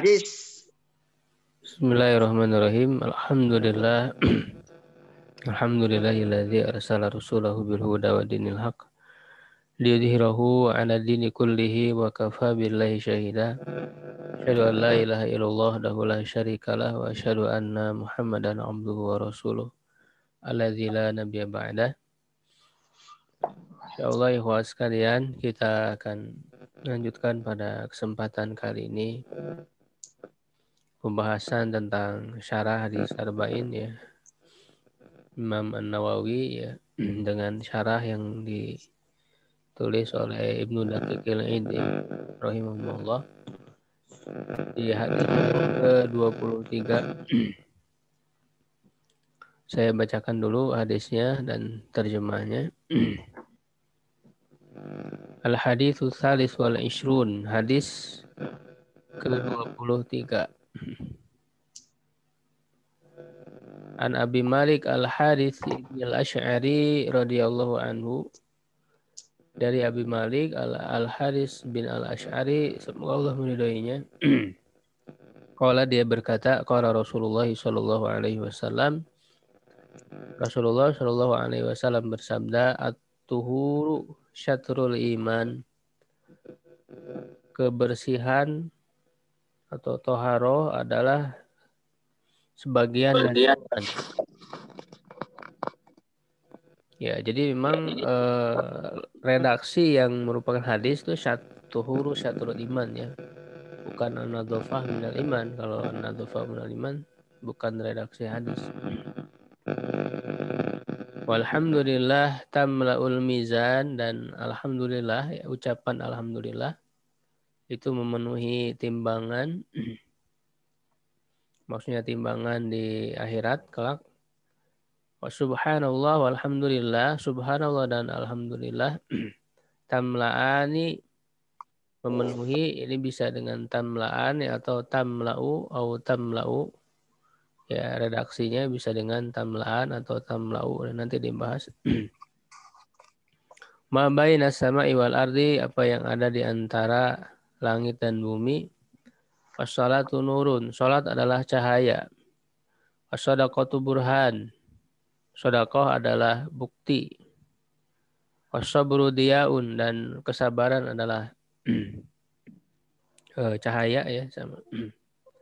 Bismillahirrahmanirrahim. Alhamdulillah. Alhamdulillahilladzi arsala rasulahu bil huda wa dinil haq liyudhhirahu 'ala dini kullihi wa kafa billahi syahida. Asyhadu an la ilaha illallah dahu la syarikalah wa asyhadu anna Muhammadan abduhu wa rasuluh alladzi la nabiyya ba'da. Insyaallah ikhwah sekalian, kita akan lanjutkan pada kesempatan kali ini pembahasan tentang syarah hadis arba'in ya Imam An Nawawi ya dengan syarah yang ditulis oleh Ibnu Dakiqil ini ya, rahimahullah di hadis ke-23 saya bacakan dulu hadisnya dan terjemahnya Al hadis salis wal ishrun hadis ke-23 An Abi Malik Al Harith bin Al Ash'ari radhiyallahu anhu dari Abi Malik Al, al Harith bin Al Ash'ari semoga Allah meridhoinya. Kala dia berkata, kala Rasulullah Shallallahu Alaihi Wasallam, Rasulullah Shallallahu Alaihi Wasallam bersabda, at-tuhuru syatrul iman. Kebersihan atau toharo adalah sebagian dari Ya, jadi memang eh, redaksi yang merupakan hadis itu satu huruf satu iman ya. Bukan anadofah minal iman. Kalau anadofah minal iman bukan redaksi hadis. Alhamdulillah tamlaul mizan dan alhamdulillah ya, ucapan alhamdulillah itu memenuhi timbangan maksudnya timbangan di akhirat kelak subhanallah walhamdulillah subhanallah dan alhamdulillah tamlaani memenuhi ini bisa dengan tamlaan ya, atau tamlau atau tamlau ya redaksinya bisa dengan tamlaan atau tamlau dan nanti dibahas Mabai baina iwal ardi apa yang ada di antara langit dan bumi. Wassalatu nurun. Salat adalah cahaya. Wassadaqatu burhan. Sodakoh adalah bukti. Wasabru diaun dan kesabaran adalah eh, cahaya ya sama.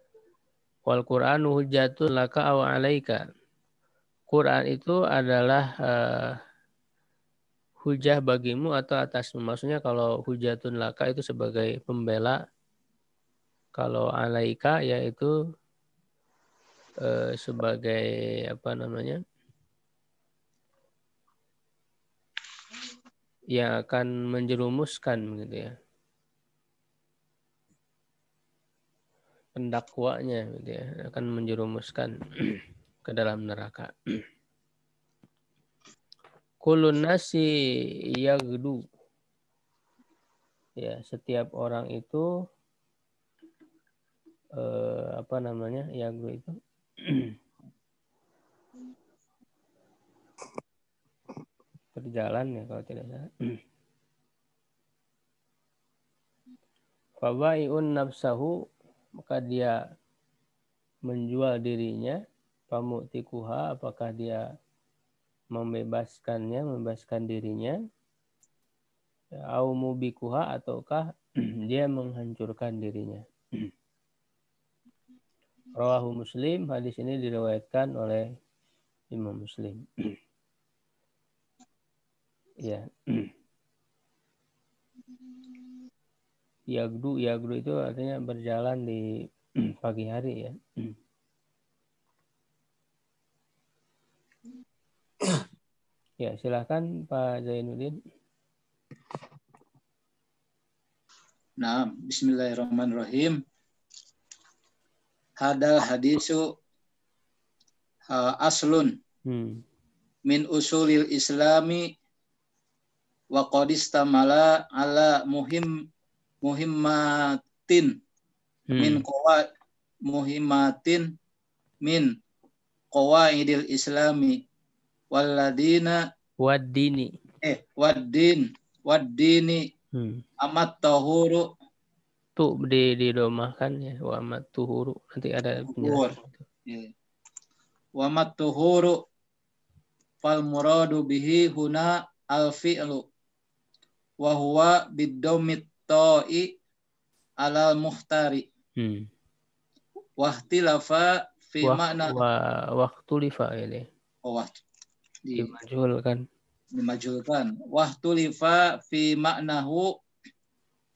Wal Qur'anu hujjatun laka aw alaika. Quran itu adalah uh, hujah bagimu atau atas, Maksudnya kalau hujatun laka itu sebagai pembela. Kalau alaika yaitu eh, sebagai apa namanya? yang akan menjerumuskan gitu ya. Pendakwanya gitu ya, akan menjerumuskan ke dalam neraka. Kulun nasi yagdu. Ya, setiap orang itu eh, apa namanya? Yagdu itu berjalan ya kalau tidak salah. Fawai'un nafsahu maka dia menjual dirinya pamutikuha apakah dia membebaskannya, membebaskan dirinya. Au mubikuha ataukah dia menghancurkan dirinya. Rawahu Muslim, hadis ini diriwayatkan oleh Imam Muslim. ya. Yagdu, yagdu itu artinya berjalan di pagi hari ya. Ya, silahkan Pak Zainuddin. Nah, bismillahirrahmanirrahim. Hadal hadisu uh, aslun hmm. min usulil islami wa qadistamala ala muhim muhimmatin hmm. min kuwa muhimmatin min idil islami waladina wadini eh wadin wadini hmm. amat tahuru tuh di di domahkan ya amat tuhuru nanti ada penjelasan yeah. wa amat tuhuru fal muradu bihi huna al fi'lu wa huwa bidomit ta'i alal muhtari hmm. wahtilafa fi Waktu makna wahtulifa ini oh, waktu dimajulkan dimajulkan wah tulifa fi maknahu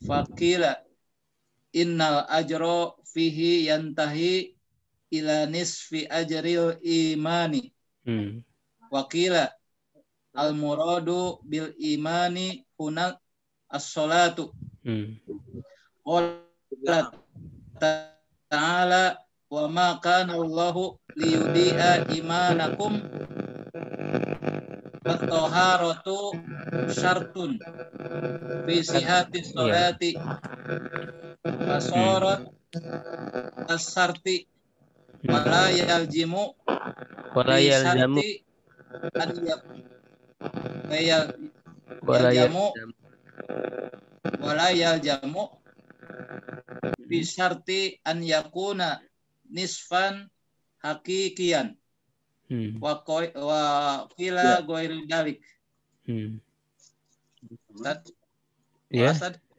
fakila innal ajro fihi yantahi ila nisfi ajril imani hmm. wakila al muradu bil imani hunal as-salatu hmm. ta'ala wa ma kana Allahu liyudi'a imanakum At-taharatu syartun fi sihati sholati fasarat as-sarti wala yaljimu wala yaljamu wala yaljamu wala yaljamu bi syarti an yakuna nisfan hakikian hmm. wa koi wa kila ya. goiril dalik hmm. Ustaz ya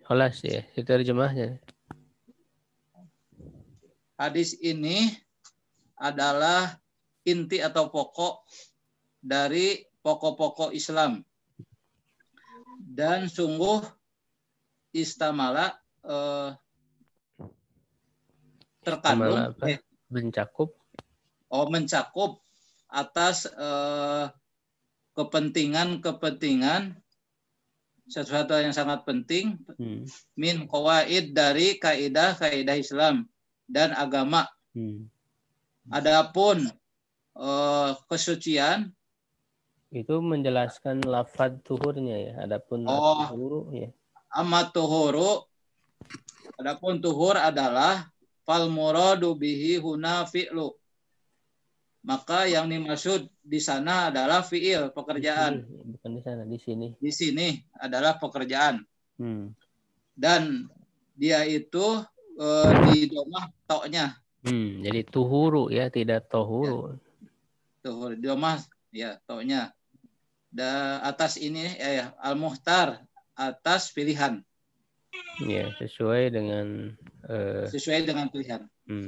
holas ya itu terjemahnya hadis ini adalah inti atau pokok dari pokok-pokok Islam dan sungguh istamala eh, terkandung eh, mencakup oh mencakup atas eh, kepentingan-kepentingan sesuatu yang sangat penting hmm. min kawaid dari kaidah kaidah Islam dan agama. Hmm. Adapun uh, kesucian itu menjelaskan lafad tuhurnya ya. Adapun oh, tuhuru ya. Amat tuhuru. Adapun tuhur adalah fal muradu bihi huna fi'lu maka yang dimaksud di sana adalah fiil pekerjaan. Bukan di sana, di sini. Di sini adalah pekerjaan. Hmm. Dan dia itu e, di domah toknya. Hmm, jadi tuhuru ya, tidak tohuru. Ya. Tuhuru domah ya toknya. Da, atas ini ya, ya al muhtar atas pilihan. Ya sesuai dengan. Uh... Sesuai dengan pilihan. Hmm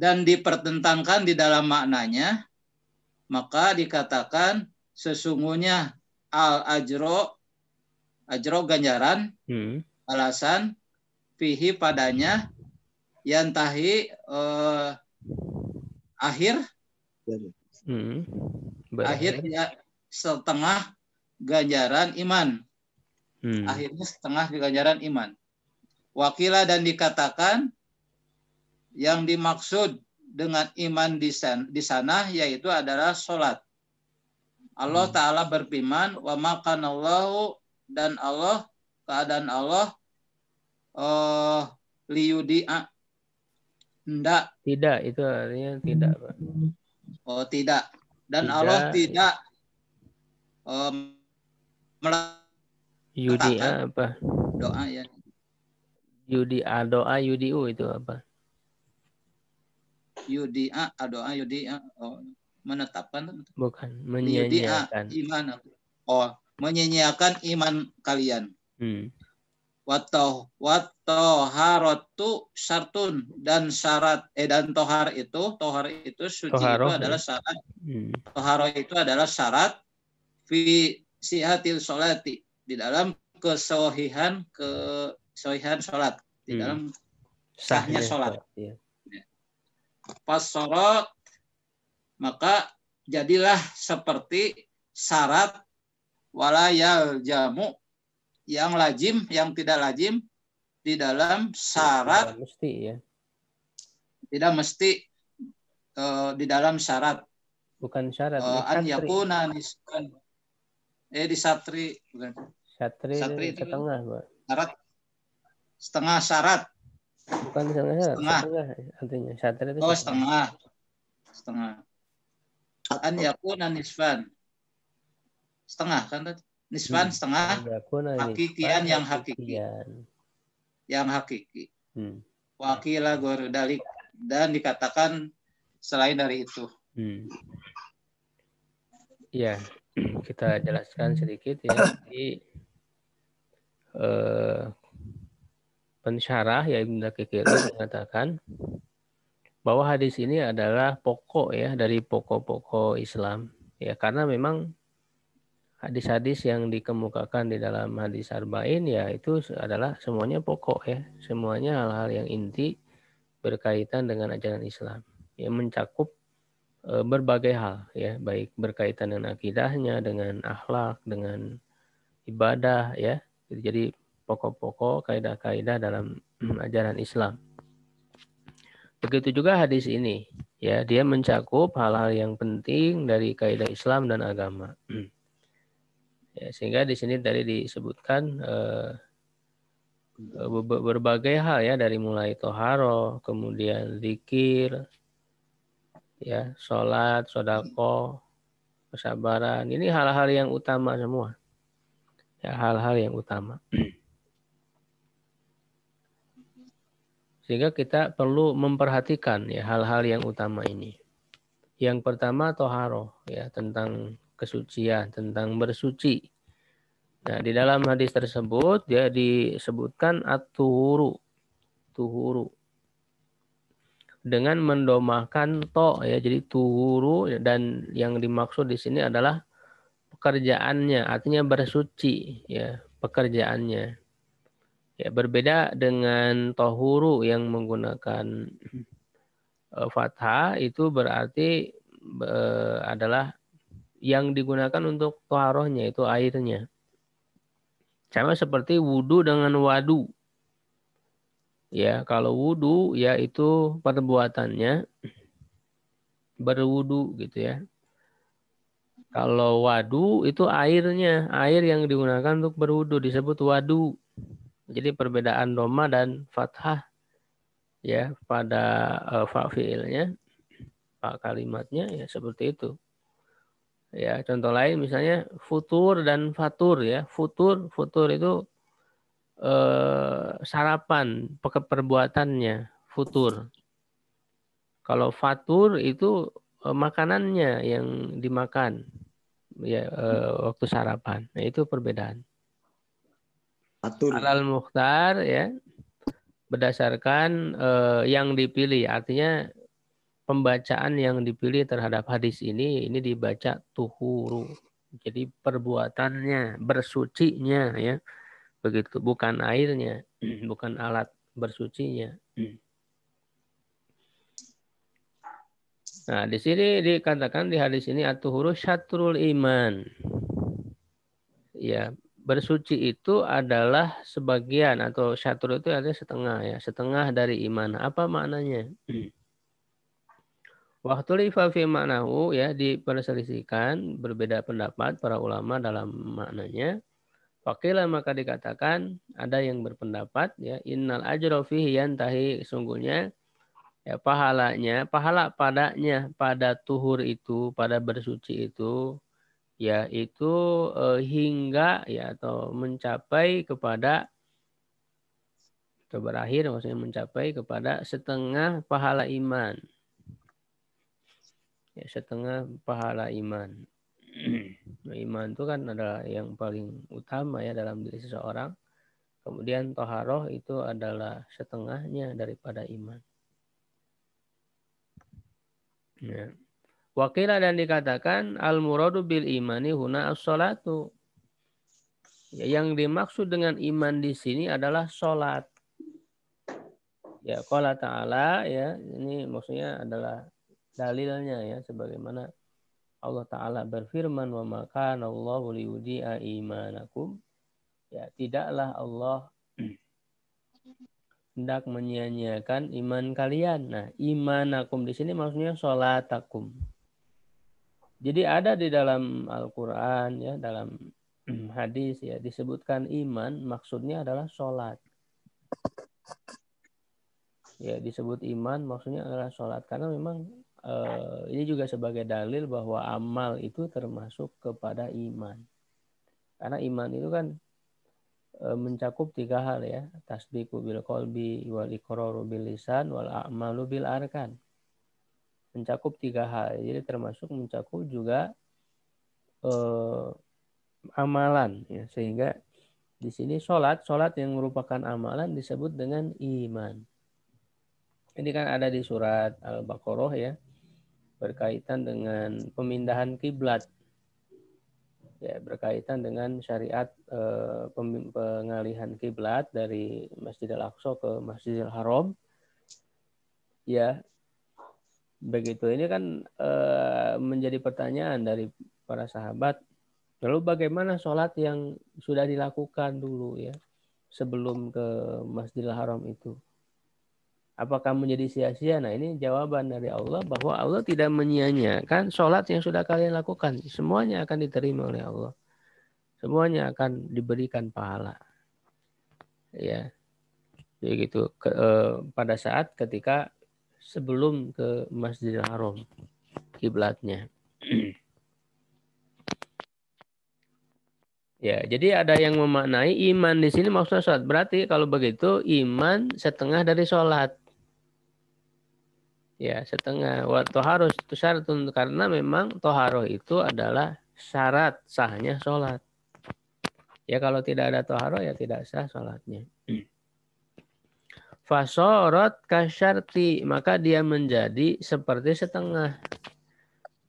dan dipertentangkan di dalam maknanya, maka dikatakan sesungguhnya al ajro ajro ganjaran hmm. alasan fihi padanya yantahi eh, akhir hmm. akhir ya, setengah ganjaran iman hmm. akhirnya setengah ganjaran iman wakila dan dikatakan yang dimaksud dengan iman di sana, di sana yaitu adalah sholat. Allah hmm. Ta'ala berfirman, wa Allah dan Allah, keadaan Allah, uh, liyudi'a. Tidak. Tidak, itu artinya tidak. Pak. Oh, tidak. Dan tidak, Allah tidak um, Yudi'a apa? Doa ya. Yudi'a, doa Yudi'u itu apa? yudia doa yudia oh, menetapkan bukan menyanyiakan iman oh menyanyiakan iman kalian hmm. watoh harotu sartun dan syarat eh dan tohar itu tohar itu suci toharo, itu ya. adalah syarat hmm. toharo itu adalah syarat fi sihatil solati di dalam kesohihan kesohihan solat di hmm. dalam hmm. sahnya solat. Ya fasorot maka jadilah seperti syarat walayal jamu yang lazim yang tidak lazim di dalam syarat tidak mesti ya tidak mesti uh, di dalam syarat bukan syarat uh, an yakuna nisban eh di satri bukan satri, satri setengah syarat setengah syarat bukan setengah setengah artinya syatar itu oh setengah setengah an yakuna nisfan setengah kan nisfan hmm. nisfan setengah hakikian yang hakiki yang hakiki hmm. wakila guru dalik dan dikatakan selain dari itu hmm. ya kita jelaskan sedikit ya di eh, pensyarah ya Ibnu Dakikir mengatakan bahwa hadis ini adalah pokok ya dari pokok-pokok Islam ya karena memang hadis-hadis yang dikemukakan di dalam hadis arba'in ya itu adalah semuanya pokok ya semuanya hal-hal yang inti berkaitan dengan ajaran Islam yang mencakup e, berbagai hal ya baik berkaitan dengan akidahnya dengan akhlak dengan ibadah ya jadi pokok-pokok kaidah-kaidah dalam hmm, ajaran Islam. Begitu juga hadis ini, ya, dia mencakup hal-hal yang penting dari kaidah Islam dan agama. Hmm. Ya, sehingga di sini tadi disebutkan eh, eh berbagai hal ya dari mulai toharo, kemudian zikir, ya, salat, sodako, kesabaran. Ini hal-hal yang utama semua. Ya, hal-hal yang utama. Hmm. Sehingga kita perlu memperhatikan ya hal-hal yang utama ini. Yang pertama toharoh ya tentang kesucian, tentang bersuci. Nah, di dalam hadis tersebut ya disebutkan at-tuhuru. Tuhuru. Dengan mendomahkan to ya. Jadi tuhuru ya, dan yang dimaksud di sini adalah pekerjaannya, artinya bersuci ya, pekerjaannya. Ya, berbeda dengan tohuru yang menggunakan eh, fathah itu berarti e, adalah yang digunakan untuk toharohnya itu airnya. Sama seperti wudhu dengan wadu. Ya, kalau wudhu ya itu perbuatannya berwudu gitu ya. Kalau wadu itu airnya, air yang digunakan untuk berwudu disebut wadu. Jadi perbedaan doma dan fathah ya pada uh, fa fiilnya, kalimatnya ya seperti itu. Ya, contoh lain misalnya futur dan fatur ya. Futur, futur itu uh, sarapan perbuatannya, futur. Kalau fatur itu uh, makanannya yang dimakan ya uh, waktu sarapan. Nah, itu perbedaan. Atur. Alal muhtar ya berdasarkan uh, yang dipilih. Artinya pembacaan yang dipilih terhadap hadis ini ini dibaca tuhuru. Jadi perbuatannya, bersucinya ya. Begitu bukan airnya, bukan alat bersucinya. Nah, di sini dikatakan di hadis ini atuhuru syatrul iman. Ya, bersuci itu adalah sebagian atau syatur itu artinya setengah ya, setengah dari iman. Apa maknanya? Hmm. Waktu lifa fi maknahu ya diperselisihkan berbeda pendapat para ulama dalam maknanya. Fakilah maka dikatakan ada yang berpendapat ya innal ajra fihi yantahi sungguhnya ya pahalanya, pahala padanya pada tuhur itu, pada bersuci itu yaitu eh, hingga ya atau mencapai kepada atau berakhir maksudnya mencapai kepada setengah pahala iman. Ya, setengah pahala iman. Nah, iman itu kan adalah yang paling utama ya dalam diri seseorang. Kemudian toharoh itu adalah setengahnya daripada iman. Ya. Wakilah dan dikatakan al muradu bil imani huna as-salatu. Ya, yang dimaksud dengan iman di sini adalah sholat. Ya, qala ta'ala ya, ini maksudnya adalah dalilnya ya sebagaimana Allah taala berfirman wa makan Allahu liyudi'a imanakum. Ya, tidaklah Allah hendak menyia-nyiakan iman kalian. Nah, imanakum di sini maksudnya sholatakum. Jadi ada di dalam Al-Quran, ya, dalam hadis ya disebutkan iman maksudnya adalah sholat. Ya disebut iman maksudnya adalah sholat karena memang eh, ini juga sebagai dalil bahwa amal itu termasuk kepada iman. Karena iman itu kan eh, mencakup tiga hal ya tasdiku bil kolbi wal ikroru bil lisan wal amalu bil arkan mencakup tiga hal. Jadi termasuk mencakup juga eh, amalan, ya. sehingga di sini sholat, sholat yang merupakan amalan disebut dengan iman. Ini kan ada di surat Al-Baqarah ya, berkaitan dengan pemindahan kiblat. Ya, berkaitan dengan syariat e, pengalihan kiblat dari masjid al Aqsa ke Masjidil Haram. Ya, begitu ini kan e, menjadi pertanyaan dari para sahabat lalu bagaimana sholat yang sudah dilakukan dulu ya sebelum ke Masjidil Haram itu apakah menjadi sia-sia nah ini jawaban dari Allah bahwa Allah tidak menyia-nyiakan sholat yang sudah kalian lakukan semuanya akan diterima oleh Allah semuanya akan diberikan pahala ya begitu eh, pada saat ketika sebelum ke Masjidil Haram kiblatnya. Ya, jadi ada yang memaknai iman di sini maksudnya sholat. Berarti kalau begitu iman setengah dari sholat. Ya, setengah. Waktu harus itu syarat Karena memang toharoh itu adalah syarat sahnya sholat. Ya, kalau tidak ada toharoh ya tidak sah sholatnya fasorot kasyarti maka dia menjadi seperti setengah.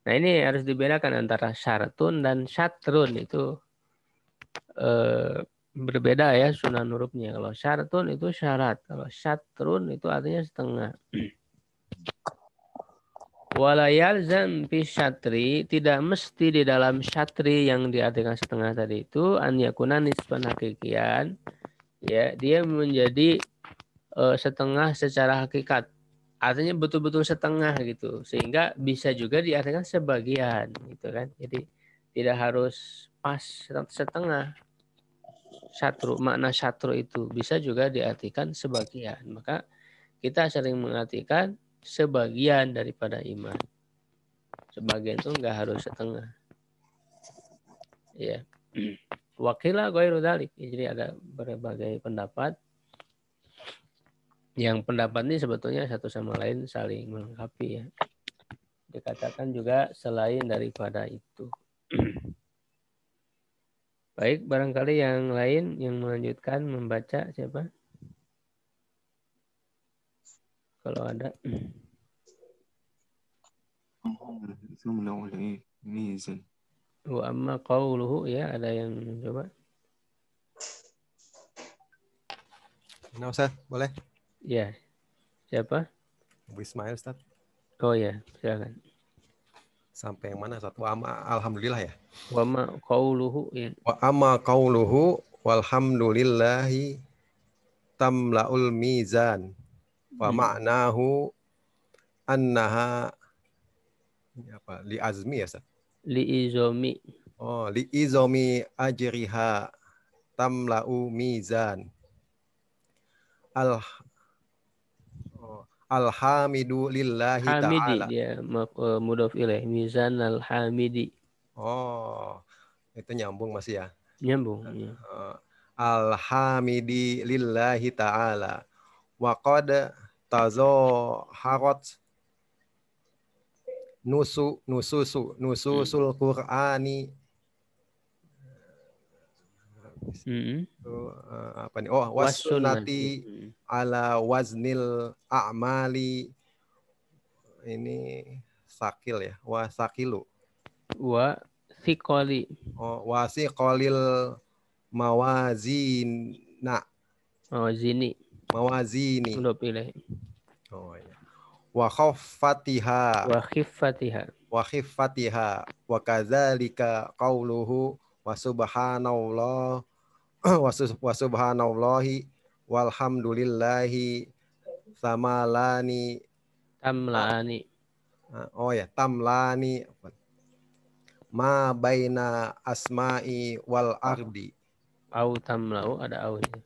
Nah ini harus dibedakan antara syartun dan syatrun itu eh, berbeda ya sunan hurufnya. Kalau syartun itu syarat, kalau syatrun itu artinya setengah. Walayal zampi syatri tidak mesti di dalam syatri yang diartikan setengah tadi itu an yakuna nisban hakikian ya dia menjadi uh, setengah secara hakikat. Artinya betul-betul setengah gitu. Sehingga bisa juga diartikan sebagian gitu kan. Jadi tidak harus pas setengah. Satru, makna satru itu bisa juga diartikan sebagian. Maka kita sering mengartikan sebagian daripada iman. Sebagian itu enggak harus setengah. Ya. Wakila ghairu Jadi ada berbagai pendapat yang pendapat ini sebetulnya satu sama lain saling melengkapi ya. Dikatakan juga selain daripada itu. Baik, barangkali yang lain yang melanjutkan membaca siapa? Kalau ada. Wa amma qawluhu ya ada yang coba. Nah, Ustaz, boleh? Ya. Siapa? Wisma ya, Ustaz. Oh ya, silakan. Sampai yang mana, satu ama alhamdulillah ya. Wa Ma qauluhu ya. Wa ama qauluhu walhamdulillahi tamlaul mizan. Wa hmm. ma'nahu annaha apa? Li azmi ya, Ustaz. Li izomi. Oh, li izomi ajriha tamlau mizan. Al Alhamidu lillahi Hamidi, ta'ala. ya. E, Mudaf ilaih. Mizan alhamidi. Oh, itu nyambung masih ya? Nyambung, ya. Alhamidi lillahi ta'ala. Wa qad harot nusu nususu nususul Qur'ani Hmm. apa nih? Oh, wasunati hmm. ala waznil a'mali. Ini sakil ya. Wasakilu. Wa sikoli. Oh, wasikolil mawazina. Mawazini. Mawazini. Belum pilih. Oh ya. Wa khaffatiha. Wa khiffatiha. Wa khiffatiha. Wa lika qauluhu wa subhanallah wa subhanallahi walhamdulillahi samalani tamlani ah, ah, oh ya tamlani ma baina asma'i wal ardi au tamlau ada au -nya.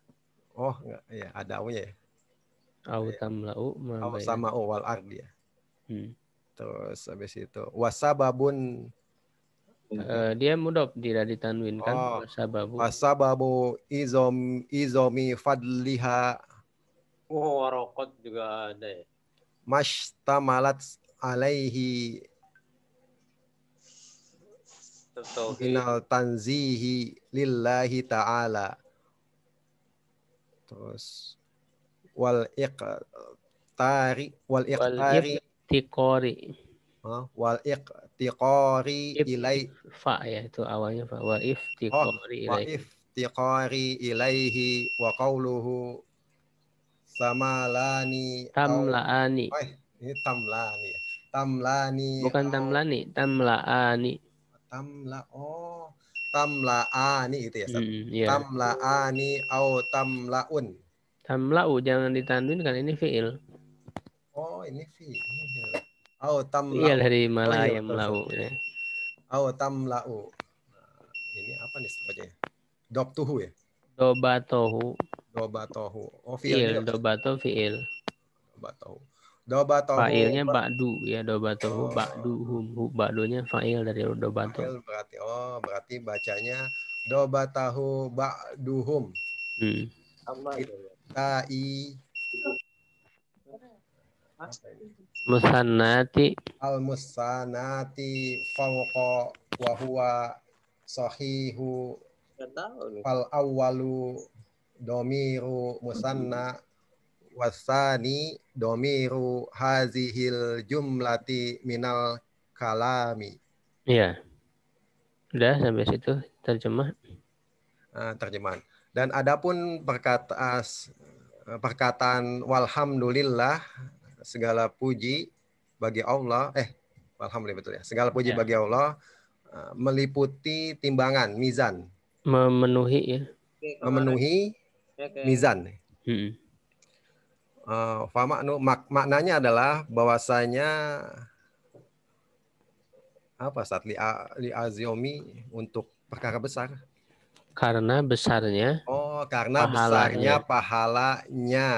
oh enggak ya ada au ya au tamlau ma au sama wal ardi ya hmm. terus habis itu wasababun Uh, dia mudop tidak kan, oh. sababu. Sababu izom izomi fadliha. Oh, warokot juga ada ya. Malat alaihi Final tanzihi lillahi ta'ala. Terus wal iqtari wal iqtari wal iqtikori. Huh? Wal iqtari iftiqari ilai fa ya itu awalnya fa wa oh, iftiqari ilai wa iftiqari ilaihi wa qauluhu samalani tamlaani oh, ini tamlaani ya. tamlaani bukan tamlaani tamlaani tamla oh tamlaani itu ya hmm, yeah. tamlaani au tamlaun tamlau jangan ditanduin kan ini fiil oh ini fiil Au la. Iya dari malaya melau. Ya. Au nah, Ini apa nih sebabnya? Dob tuhu ya? Dobatohu. Dobatohu. Oh fiil. Dobato fiil. Dobatohu. Dobatohu. Failnya ba'du ya dobatohu oh. ba'duhum. Ba'dunya fa'il dari dobato. Fa'il berarti oh berarti bacanya dobatahu ba'duhum. Hmm. Kita i. Musanati, Al Musanati, fawqa wa huwa sahihu fal awwalu domiru musanna wasani domiru hazihil jumlati minal kalami. Iya. Udah sampai situ terjemah. Uh, terjemahan. Dan adapun perkataan perkataan walhamdulillah segala puji bagi Allah eh alhamdulillah betul ya segala puji ya. bagi Allah eh, meliputi timbangan mizan memenuhi ya memenuhi Oke. mizan hmm. uh, mak maknanya adalah bahwasanya apa saat li, li aziomi untuk perkara besar karena besarnya oh karena pahalanya. besarnya pahalanya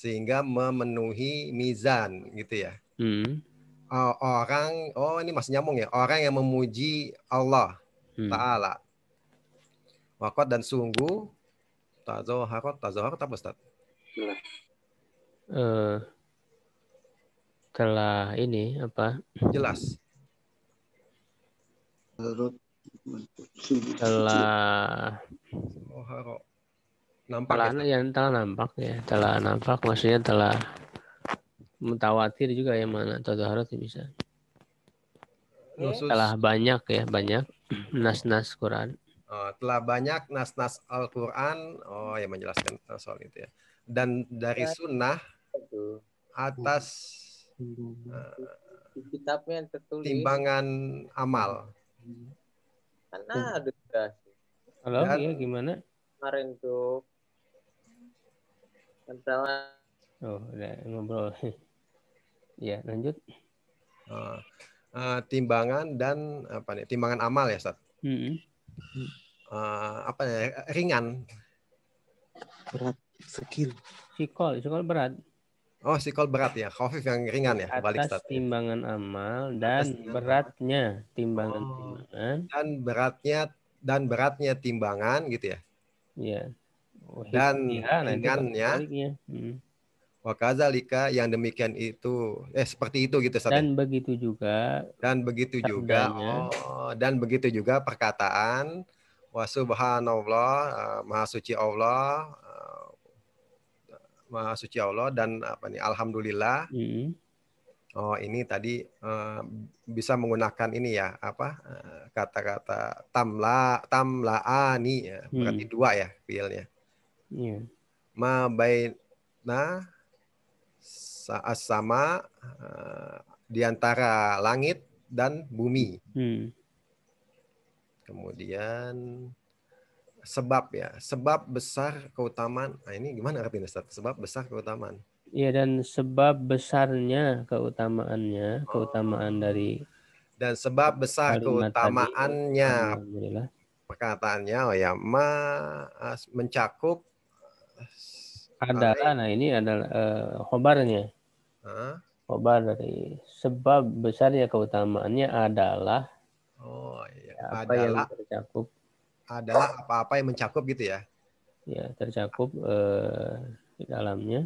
sehingga memenuhi mizan gitu ya. Hmm. Orang oh ini masih nyambung ya. Orang yang memuji Allah hmm. taala. Wakot dan sungguh tazoharot tazoharot apa Ustaz? Uh, telah ini apa? Jelas. Telah nampak telah, ya, yang telah nampak ya telah nampak maksudnya telah mutawatir juga ya mana tadarut bisa Nusus. telah banyak ya banyak nas-nas Quran oh, telah banyak nas-nas Al Quran oh yang menjelaskan soal itu ya dan dari sunnah atas uh, kitabnya yang tertulis timbangan amal karena ada Halo, Dan, iya, gimana? Kemarin tuh sama-sama. Oh, udah ngobrol. ya, lanjut. Uh, uh, timbangan dan apa nih? Timbangan amal ya, Ustaz? Mm -hmm. uh, apa ya? Ringan. Berat. Sekil. Sikol, sikol berat. Oh, sikol berat ya. Khafif yang ringan ya, Atas balik Ustaz. timbangan amal dan Atas beratnya timbangan-timbangan. Oh. dan beratnya dan beratnya timbangan gitu ya. Iya. Oh, iya dan ya, ringannya ya. hmm. wakazalika yang demikian itu eh seperti itu gitu Ustaz. Ya. dan begitu juga dan begitu juga oh dan begitu juga perkataan wa subhanallah uh, maha suci Allah eh, maha suci Allah dan apa nih alhamdulillah hmm. oh ini tadi uh, bisa menggunakan ini ya apa kata-kata tamla tamlaani ya berarti hmm. dua ya feel-nya. Mabaina ma baina sama uh, di antara langit dan bumi. Hmm. Kemudian sebab ya, sebab besar keutamaan. Nah, ini gimana artinya Ustaz? Sebab besar keutamaan. Iya dan sebab besarnya keutamaannya, keutamaan oh. dari dan sebab besar keutamaannya. Tadi, Perkataannya oh ya ma mencakup adalah Nah ini adalah eh, uh, khobarnya. huh? Khobar dari sebab besarnya keutamaannya adalah Oh iya. Apa adalah, yang tercakup? Adalah apa-apa yang mencakup gitu ya? Ya tercakup uh, di dalamnya.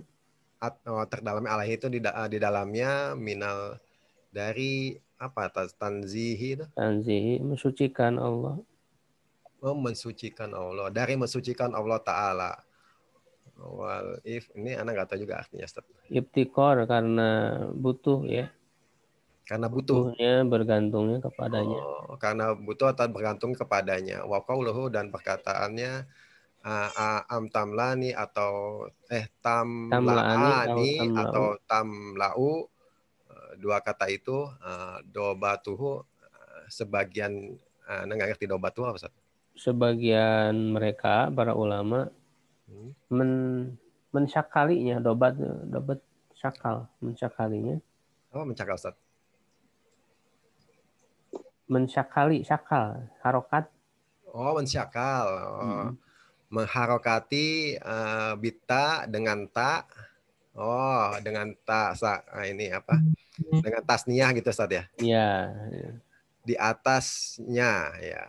At, oh, terdalamnya Allah itu di, eh, di dalamnya minal dari apa tanzihi itu? Tanzihi mensucikan Allah. Oh, mensucikan Allah dari mensucikan Allah Taala Wal if ini anak nggak tahu juga artinya Ustaz. Ibtikor karena butuh ya. Karena butuh. Butuhnya bergantungnya kepadanya. Oh, karena butuh atau bergantung kepadanya. Wa dan perkataannya uh, am tamlani atau eh tam tamlaani atau, tam atau tamlau dua kata itu uh, dobatuhu sebagian uh, nggak ngerti dobatuhu apa Ustaz? Sebagian mereka para ulama men mensyakalinya dobat dobat syakal mensyakalinya apa oh, mencakal Ustaz? mensyakali syakal harokat oh mensyakal oh. Hmm. mengharokati uh, bita dengan ta oh dengan ta sa, nah, ini apa mm-hmm. dengan tasniah gitu Ustaz ya iya, iya. di atasnya ya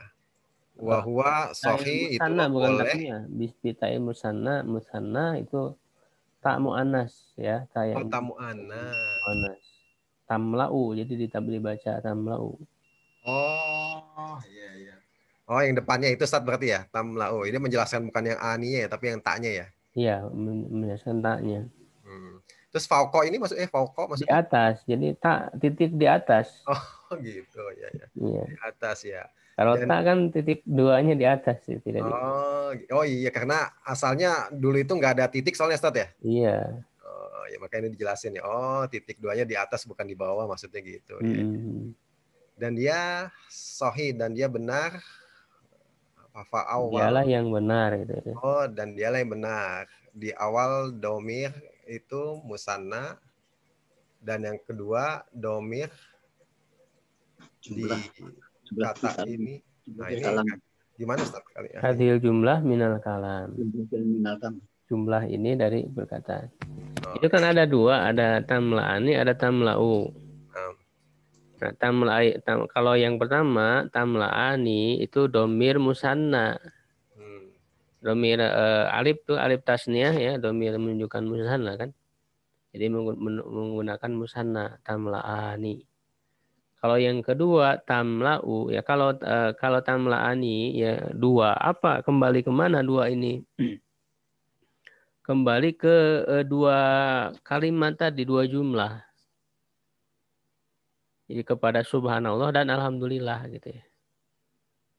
huwa sohi itu musanna, bukan boleh. Takmiyah. musanna, musanna itu tamu anas ya. Kayak oh, anas mu'anas. Tamlau, jadi ditabli baca tamlau. Oh, iya iya. Oh, yang depannya itu saat berarti ya, tamlau. Ini menjelaskan bukan yang aninya ya, tapi yang taknya ya. Iya, menjelaskan taknya. Hmm. Terus fauko ini maksudnya eh, fauko maksudnya di atas. Jadi tak titik di atas. Oh, gitu ya ya. Iya. Di atas ya. Kalau Dan, tak kan titik duanya di atas sih tidak. Oh, di... oh iya karena asalnya dulu itu nggak ada titik soalnya start ya. Iya. Oh ya makanya ini dijelasin ya. Oh titik duanya di atas bukan di bawah maksudnya gitu. Hmm. Ya. Dan dia sohi dan dia benar apa awal. Dialah yang benar itu. Oh dan dialah yang benar di awal domir itu musanna dan yang kedua domir Jumlah. di kata nah, ini. ini kan. gimana Ustaz kali ya. Hadil jumlah minal kalam. Jumlah ini dari berkata. Oh. Itu kan ada dua, ada tamlaani, ada tamlau. Oh. Nah, nah tamla, tam, kalau yang pertama tamlaani itu domir musanna. Hmm. Domir eh, alif tuh alif tasniah ya, domir menunjukkan musanna kan. Jadi menggunakan musanna tamlaani. Kalau yang kedua tamlau ya kalau uh, kalau tamlaani ya dua apa kembali kemana dua ini? kembali ke uh, dua kalimat tadi dua jumlah. Jadi kepada subhanallah dan alhamdulillah gitu ya.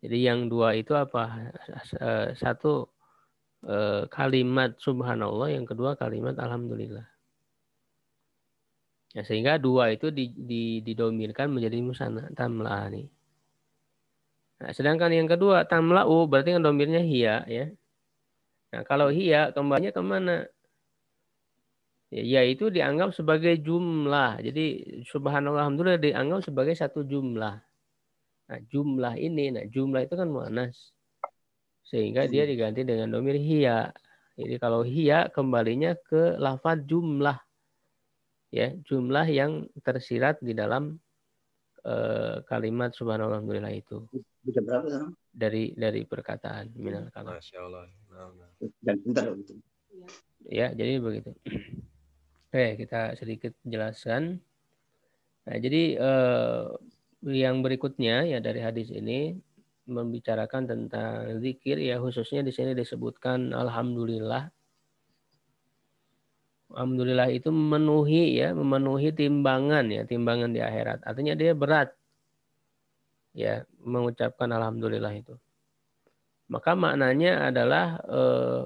Jadi yang dua itu apa? Eh, satu uh, kalimat subhanallah, yang kedua kalimat alhamdulillah. Ya, sehingga dua itu di, di, didominkan menjadi musana tamla nih. Nah, sedangkan yang kedua tamla tamlau oh, berarti kan domirnya hia ya. Nah, kalau hia kembalinya kemana? Ya, ya itu dianggap sebagai jumlah. Jadi subhanallah alhamdulillah dianggap sebagai satu jumlah. Nah, jumlah ini, nah jumlah itu kan muanas. Sehingga dia hmm. diganti dengan domir hia Jadi kalau hia kembalinya ke lafaz jumlah ya jumlah yang tersirat di dalam eh, kalimat subhanallah alhamdulillah itu dari dari perkataan minal kalam. Masya Allah. Dan nah, nah. bentar Ya, jadi begitu. Oke, kita sedikit jelaskan. Nah, jadi eh, yang berikutnya ya dari hadis ini membicarakan tentang zikir ya khususnya di sini disebutkan alhamdulillah alhamdulillah itu memenuhi ya, memenuhi timbangan ya, timbangan di akhirat. Artinya dia berat ya mengucapkan alhamdulillah itu. Maka maknanya adalah eh,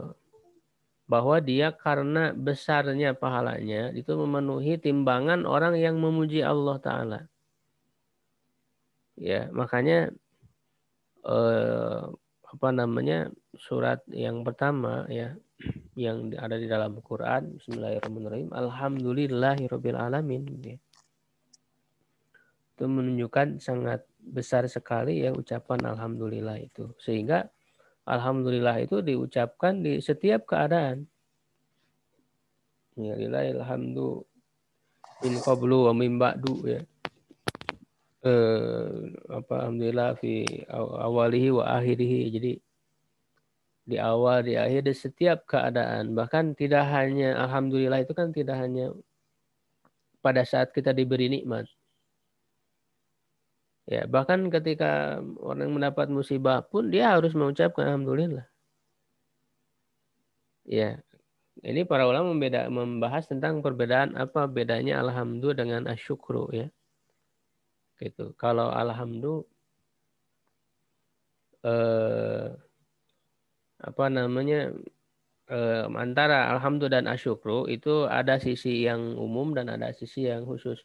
bahwa dia karena besarnya pahalanya itu memenuhi timbangan orang yang memuji Allah taala. Ya, makanya eh, apa namanya? surat yang pertama ya yang ada di dalam Quran Bismillahirrahmanirrahim Alhamdulillahirobbilalamin, gitu ya. Itu menunjukkan sangat besar sekali ya ucapan alhamdulillah itu. Sehingga alhamdulillah itu diucapkan di setiap keadaan. Ya lillahi wa min ya. Eh, apa alhamdulillah fi awalihi wa akhirihi. Jadi di awal, di akhir, di setiap keadaan. Bahkan tidak hanya alhamdulillah itu kan tidak hanya pada saat kita diberi nikmat. Ya, bahkan ketika orang mendapat musibah pun dia harus mengucapkan alhamdulillah. Ya. Ini para ulama membeda, membahas tentang perbedaan apa bedanya alhamdulillah dengan asyukru ya. Gitu. Kalau alhamdulillah eh, apa namanya eh, antara alhamdulillah dan asyukru itu ada sisi yang umum dan ada sisi yang khusus.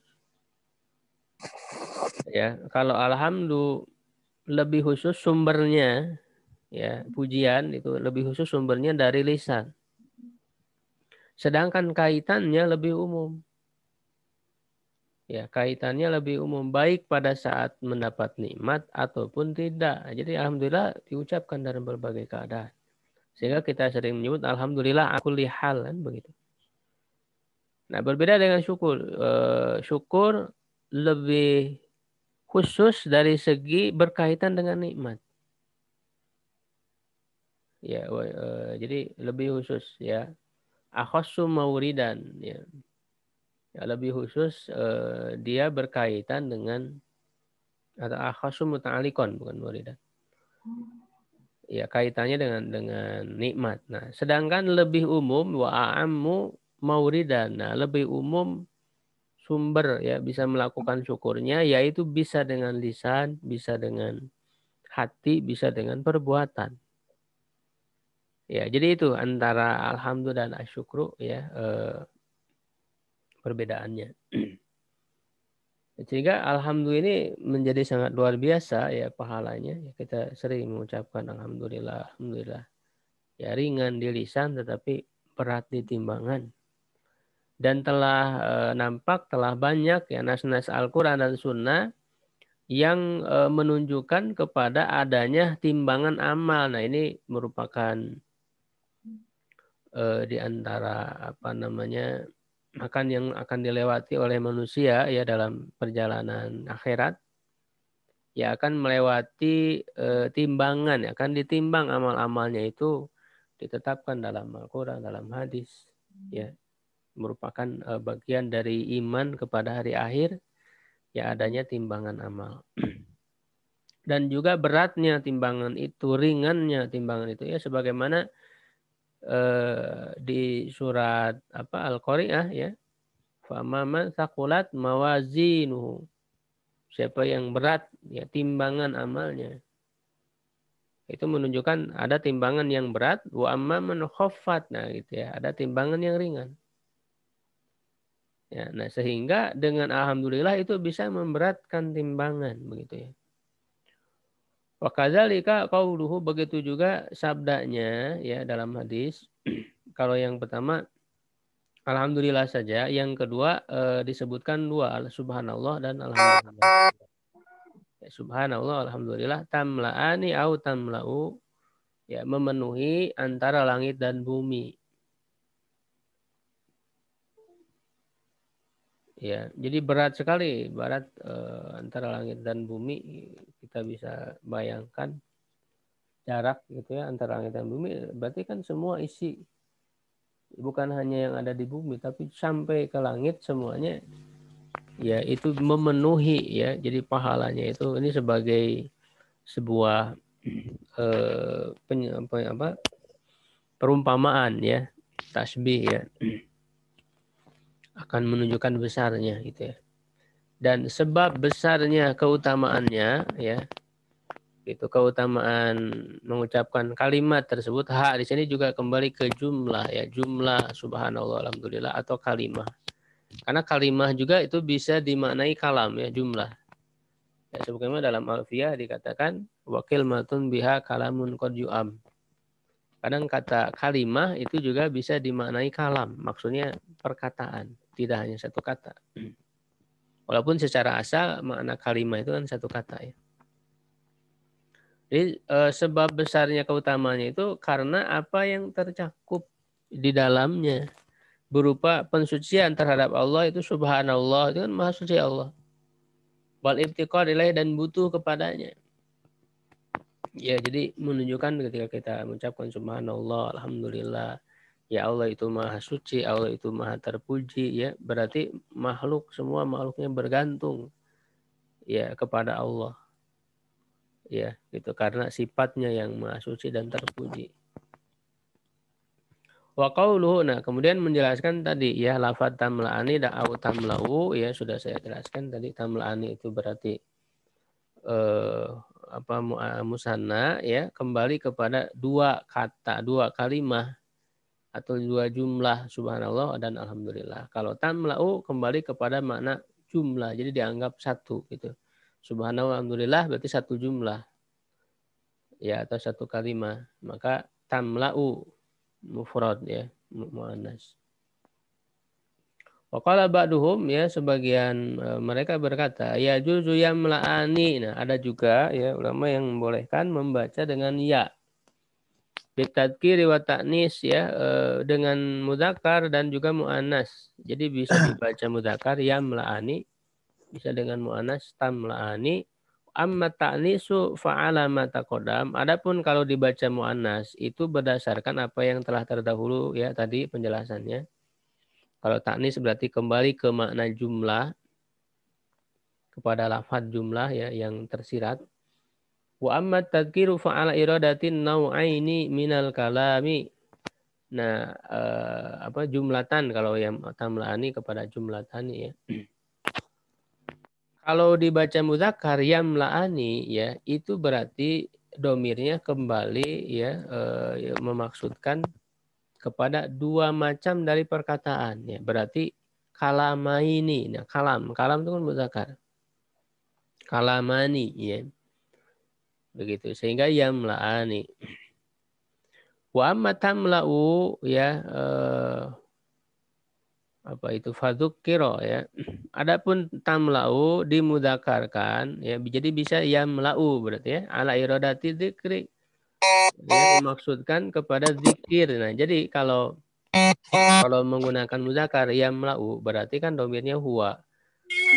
Ya, kalau alhamdulillah lebih khusus sumbernya ya, pujian itu lebih khusus sumbernya dari lisan. Sedangkan kaitannya lebih umum. Ya, kaitannya lebih umum baik pada saat mendapat nikmat ataupun tidak. Jadi alhamdulillah diucapkan dalam berbagai keadaan. Sehingga kita sering menyebut alhamdulillah aku lihal kan begitu. Nah, berbeda dengan syukur. e, syukur lebih khusus dari segi berkaitan dengan nikmat. Ya, e, jadi lebih khusus ya. akhosu mauridan ya. ya lebih khusus e, dia berkaitan dengan atau akhosu mutalikon bukan mauridan. Hmm ya kaitannya dengan dengan nikmat. Nah, sedangkan lebih umum wa ammu mauridan. Nah, lebih umum sumber ya bisa melakukan syukurnya yaitu bisa dengan lisan, bisa dengan hati, bisa dengan perbuatan. Ya, jadi itu antara alhamdulillah dan asyukru ya eh, perbedaannya. Sehingga alhamdulillah ini menjadi sangat luar biasa ya pahalanya. Ya, kita sering mengucapkan alhamdulillah, alhamdulillah. Ya ringan di lisan tetapi berat di timbangan. Dan telah eh, nampak telah banyak ya nas-nas Al-Qur'an dan Sunnah yang eh, menunjukkan kepada adanya timbangan amal. Nah, ini merupakan eh, di antara apa namanya akan yang akan dilewati oleh manusia ya dalam perjalanan akhirat ya akan melewati e, timbangan ya akan ditimbang amal-amalnya itu ditetapkan dalam Al-Qur'an dalam hadis ya merupakan e, bagian dari iman kepada hari akhir ya adanya timbangan amal dan juga beratnya timbangan itu ringannya timbangan itu ya sebagaimana Eh, di surat apa Al-Qari'ah ya. Famaman sakulat Mawazinu Siapa yang berat ya timbangan amalnya. Itu menunjukkan ada timbangan yang berat wa amman khaffat nah gitu ya, ada timbangan yang ringan. Ya, nah sehingga dengan alhamdulillah itu bisa memberatkan timbangan begitu ya. Wakazalika kauluhu begitu juga sabdanya ya dalam hadis. Kalau yang pertama alhamdulillah saja, yang kedua e, disebutkan dua subhanallah dan alhamdulillah. Ya, subhanallah alhamdulillah tamlaani au tamlau ya memenuhi antara langit dan bumi. Ya, jadi berat sekali, barat eh, antara langit dan bumi kita bisa bayangkan jarak gitu ya antara langit dan bumi. Berarti kan semua isi bukan hanya yang ada di bumi, tapi sampai ke langit semuanya ya itu memenuhi ya. Jadi pahalanya itu ini sebagai sebuah eh, apa, perumpamaan ya, tasbih ya akan menunjukkan besarnya gitu ya. Dan sebab besarnya keutamaannya ya itu keutamaan mengucapkan kalimat tersebut hak di sini juga kembali ke jumlah ya jumlah subhanallah alhamdulillah atau kalimat karena kalimat juga itu bisa dimaknai kalam ya jumlah ya sebagaimana dalam alfiah dikatakan wakil matun biha kalamun qad Kadang kata kalimah itu juga bisa dimaknai kalam, maksudnya perkataan, tidak hanya satu kata. Walaupun secara asal makna kalimah itu kan satu kata ya. Jadi eh, sebab besarnya keutamanya itu karena apa yang tercakup di dalamnya berupa pensucian terhadap Allah itu subhanallah itu kan maha suci Allah. Wal ibtiqar dan butuh kepadanya Ya, jadi menunjukkan ketika kita mengucapkan subhanallah, alhamdulillah, ya Allah itu maha suci, ya Allah itu maha terpuji, ya berarti makhluk semua makhluknya bergantung ya kepada Allah. Ya, gitu karena sifatnya yang maha suci dan terpuji. Wa nah kemudian menjelaskan tadi ya lafaz tamla'ani dan au tamla'u ya sudah saya jelaskan tadi tamla'ani itu berarti eh, apa musanna ya kembali kepada dua kata, dua kalimah atau dua jumlah subhanallah dan alhamdulillah. Kalau tamlau kembali kepada makna jumlah. Jadi dianggap satu gitu. Subhanallah alhamdulillah berarti satu jumlah. Ya atau satu kalimah Maka tamlau mufrad ya muannas. Wakala ba'duhum ya sebagian eh, mereka berkata ya juzu yamla'ani. Nah, ada juga ya ulama yang membolehkan membaca dengan ya. Bitadkiri wa ta'nis ya eh, dengan mudakar dan juga mu'anas. Jadi bisa dibaca mudakar yamla'ani bisa dengan mu'anas tamla'ani. Amma ta'nisu fa'ala mata kodam. Adapun kalau dibaca mu'anas itu berdasarkan apa yang telah terdahulu ya tadi penjelasannya kalau taknis berarti kembali ke makna jumlah kepada lafaz jumlah ya yang tersirat. Wa amma tadkiru fa'ala iradatin nau'aini minal kalami. Nah, eh, apa jumlatan kalau yang tamlaani kepada jumlatan ya. Kalau dibaca muzakkar yamlaani ya itu berarti domirnya kembali ya eh, ya, memaksudkan kepada dua macam dari perkataan. Ya, berarti kalamaini. Nah, kalam, kalam itu kan muzakkar. Kalamani, ya. Begitu. Sehingga yamla'ani. Wa amma tamla'u ya eh, apa itu fadzukiro ya. Adapun tamla'u dimudakarkan ya jadi bisa yamla'u berarti ya ala iradati dzikri ya, maksudkan kepada zikir. Nah, jadi kalau kalau menggunakan muzakar ya melau berarti kan domirnya huwa.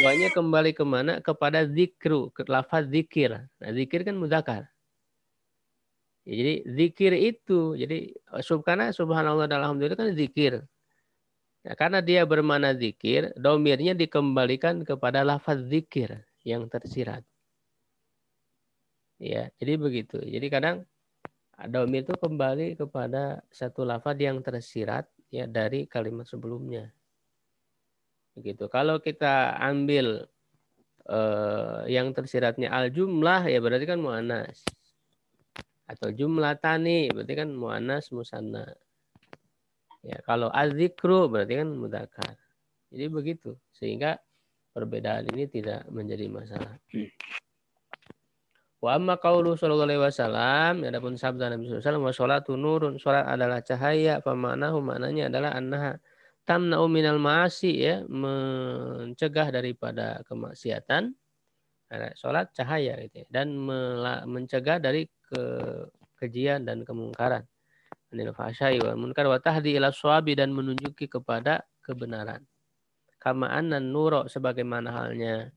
Huanya kembali kemana? Kepada zikru, ke lafaz zikir. Nah, zikir kan muzakar. Ya, jadi zikir itu, jadi subhana subhanallah dan alhamdulillah kan zikir. Nah, karena dia bermana zikir, domirnya dikembalikan kepada lafaz zikir yang tersirat. Ya, jadi begitu. Jadi kadang Domir itu kembali kepada satu lafad yang tersirat ya dari kalimat sebelumnya. Begitu. Kalau kita ambil eh, yang tersiratnya al jumlah ya berarti kan muanas Atau jumlah tani berarti kan muanas musanna. Ya, kalau azikru berarti kan mudakar. Jadi begitu. Sehingga perbedaan ini tidak menjadi masalah. Wa amma qawlu sallallahu alaihi wasallam, Ya, adapun sabda Nabi sallallahu alaihi wasallam, wa nurun, salat adalah cahaya, manahu maknanya adalah annaha tamna'u minal ma'asi ya, mencegah daripada kemaksiatan. Salat cahaya gitu ya, dan mencegah dari ke kejian dan kemungkaran. Anil fahsyai wal munkar wa tahdi ila suabi dan menunjuki kepada kebenaran. Kama anan nuro sebagaimana halnya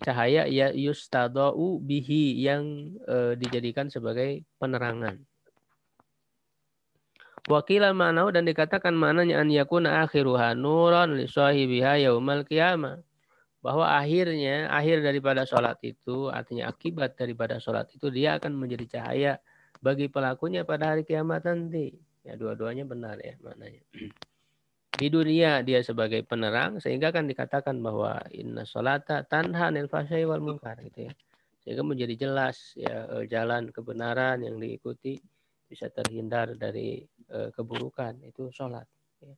cahaya ya yustadau bihi yang e, dijadikan sebagai penerangan. Wakilah manau dan dikatakan mananya an yakuna akhiruha nuran li sahibiha yaumal qiyamah. Bahwa akhirnya, akhir daripada sholat itu, artinya akibat daripada sholat itu, dia akan menjadi cahaya bagi pelakunya pada hari kiamat nanti. Ya, dua-duanya benar ya maknanya. di dunia dia sebagai penerang sehingga kan dikatakan bahwa inna solata tanha anil wal munkar gitu ya. Sehingga menjadi jelas ya e, jalan kebenaran yang diikuti bisa terhindar dari uh, keburukan itu salat ya.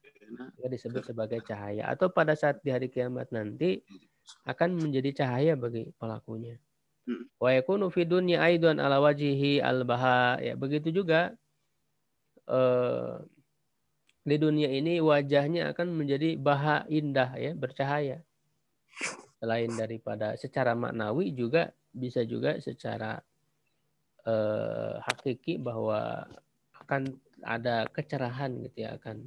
Dia disebut sebagai cahaya atau pada saat di hari kiamat nanti akan menjadi cahaya bagi pelakunya. Hmm. Wa yakunu fi dunya aidan ala wajihi al-baha ya begitu juga e, di dunia ini wajahnya akan menjadi baha indah ya bercahaya selain daripada secara maknawi juga bisa juga secara eh, hakiki bahwa akan ada kecerahan gitu ya akan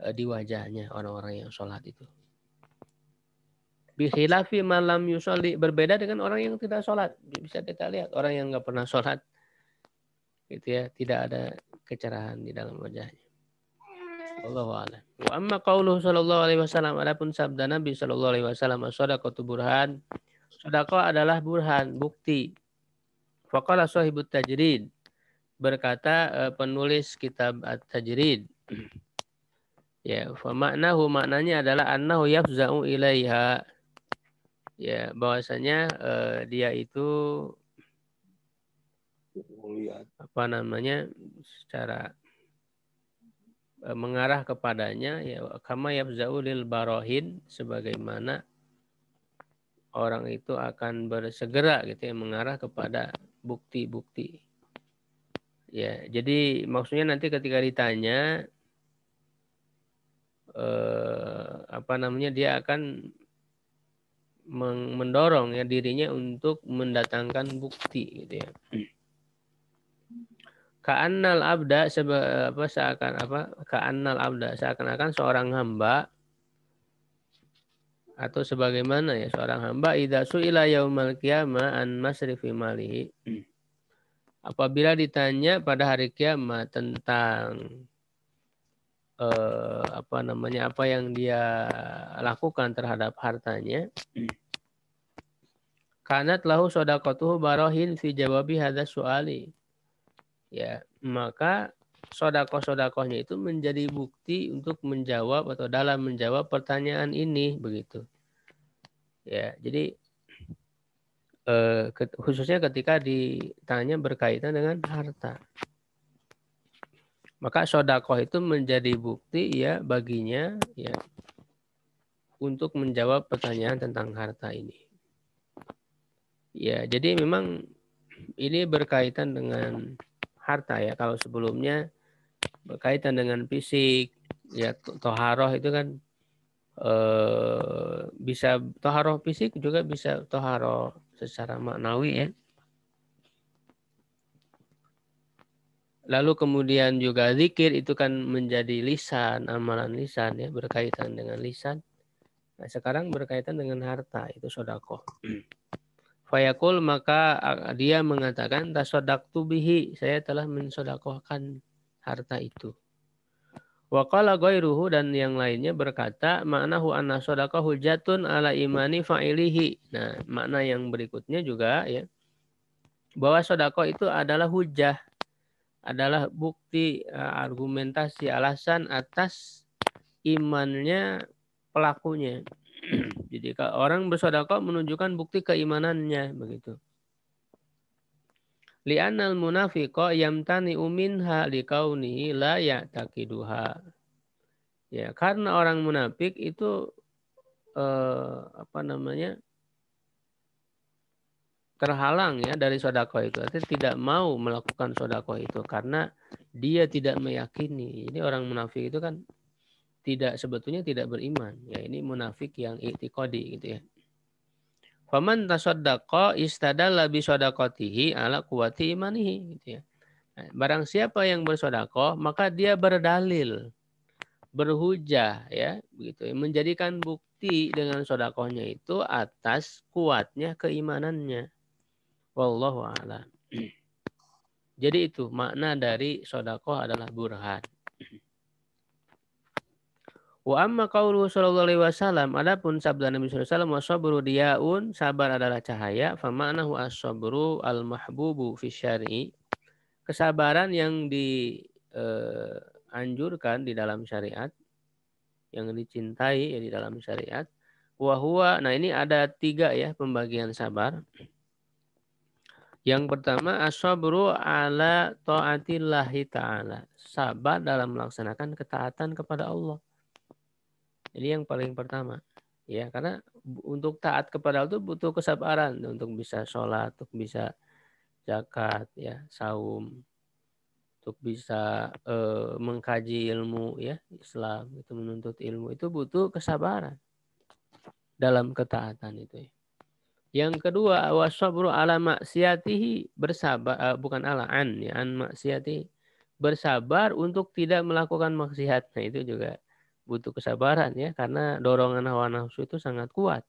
eh, di wajahnya orang-orang yang sholat itu bihilafi malam yusoli berbeda dengan orang yang tidak sholat bisa kita lihat orang yang nggak pernah sholat gitu ya tidak ada kecerahan di dalam wajahnya Allah a'lam. Wa amma qauluhu sallallahu alaihi wasallam adapun sabda Nabi sallallahu alaihi wasallam shadaqatu burhan. Shadaqah adalah burhan, bukti. Faqala sahibut tajrid. Berkata uh, penulis kitab At-Tajrid. ya, fa maknahu maknanya adalah annahu yafza'u ilaiha. Ya, bahwasanya uh, dia itu apa namanya secara Eh, mengarah kepadanya ya kama yabzaulil barohin sebagaimana orang itu akan bersegera gitu ya mengarah kepada bukti-bukti. Ya, jadi maksudnya nanti ketika ditanya eh, apa namanya dia akan mendorong ya dirinya untuk mendatangkan bukti gitu ya. Ka'annal abda seba, apa seakan apa ka'annal abda seakan-akan seorang hamba atau sebagaimana ya seorang hamba idza suila yaumal qiyamah an masrifi malihi apabila ditanya pada hari kiamat tentang eh, apa namanya apa yang dia lakukan terhadap hartanya kanat lahu sodakotuh barohin fi jawabi hadas suali ya maka sodakoh-sodakohnya itu menjadi bukti untuk menjawab atau dalam menjawab pertanyaan ini begitu ya jadi eh, khususnya ketika ditanya berkaitan dengan harta maka sodakoh itu menjadi bukti ya baginya ya untuk menjawab pertanyaan tentang harta ini ya jadi memang ini berkaitan dengan harta ya. Kalau sebelumnya berkaitan dengan fisik, ya toharoh itu kan eh, bisa toharoh fisik juga bisa toharoh secara maknawi ya. Lalu kemudian juga zikir itu kan menjadi lisan, amalan lisan ya berkaitan dengan lisan. Nah, sekarang berkaitan dengan harta itu sodako. Fayakul maka dia mengatakan tasodaktu bihi saya telah mensodakohkan harta itu. Wakala goiruhu dan yang lainnya berkata makna anna sodakoh hujatun ala imani fa'ilihi. Nah makna yang berikutnya juga ya bahwa sodakoh itu adalah hujah adalah bukti e, argumentasi alasan atas imannya pelakunya. Jadi kalau orang bersodakoh menunjukkan bukti keimanannya begitu. Li'anal munafiqa yamtani uminha likaunihi la ya'taqiduha. Ya, karena orang munafik itu eh, apa namanya? terhalang ya dari sodako itu. Artinya tidak mau melakukan sodako itu karena dia tidak meyakini. Ini orang munafik itu kan tidak sebetulnya tidak beriman. Ya ini munafik yang i'tiqadi gitu ya. Faman tasaddaqa istadalla bi sadaqatihi ala quwati imanihi gitu ya. Nah, barang siapa yang bersodakoh, maka dia berdalil, berhujah ya, begitu. Ya. Menjadikan bukti dengan sodakohnya itu atas kuatnya keimanannya. Wallahu a'lam. Jadi itu makna dari sodakoh adalah burhan. Wa amma qawlu sallallahu alaihi wasallam adapun sabda Nabi sallallahu alaihi wasallam wasabru diaun sabar adalah cahaya fa ma'nahu as-sabru al-mahbubu fi syar'i kesabaran yang dianjurkan eh, di dalam syariat yang dicintai ya di dalam syariat wahwa nah ini ada tiga ya pembagian sabar yang pertama asabru ala taatillah taala sabar dalam melaksanakan ketaatan kepada Allah ini yang paling pertama. Ya, karena untuk taat kepada Allah itu butuh kesabaran untuk bisa sholat, untuk bisa zakat, ya, saum, untuk bisa e, mengkaji ilmu ya Islam itu menuntut ilmu itu butuh kesabaran dalam ketaatan itu ya. Yang kedua wasabru ala maksiatihi bersabar eh, bukan ala an ya an maksiati bersabar untuk tidak melakukan maksiat. Nah itu juga butuh kesabaran ya karena dorongan hawa nafsu itu sangat kuat.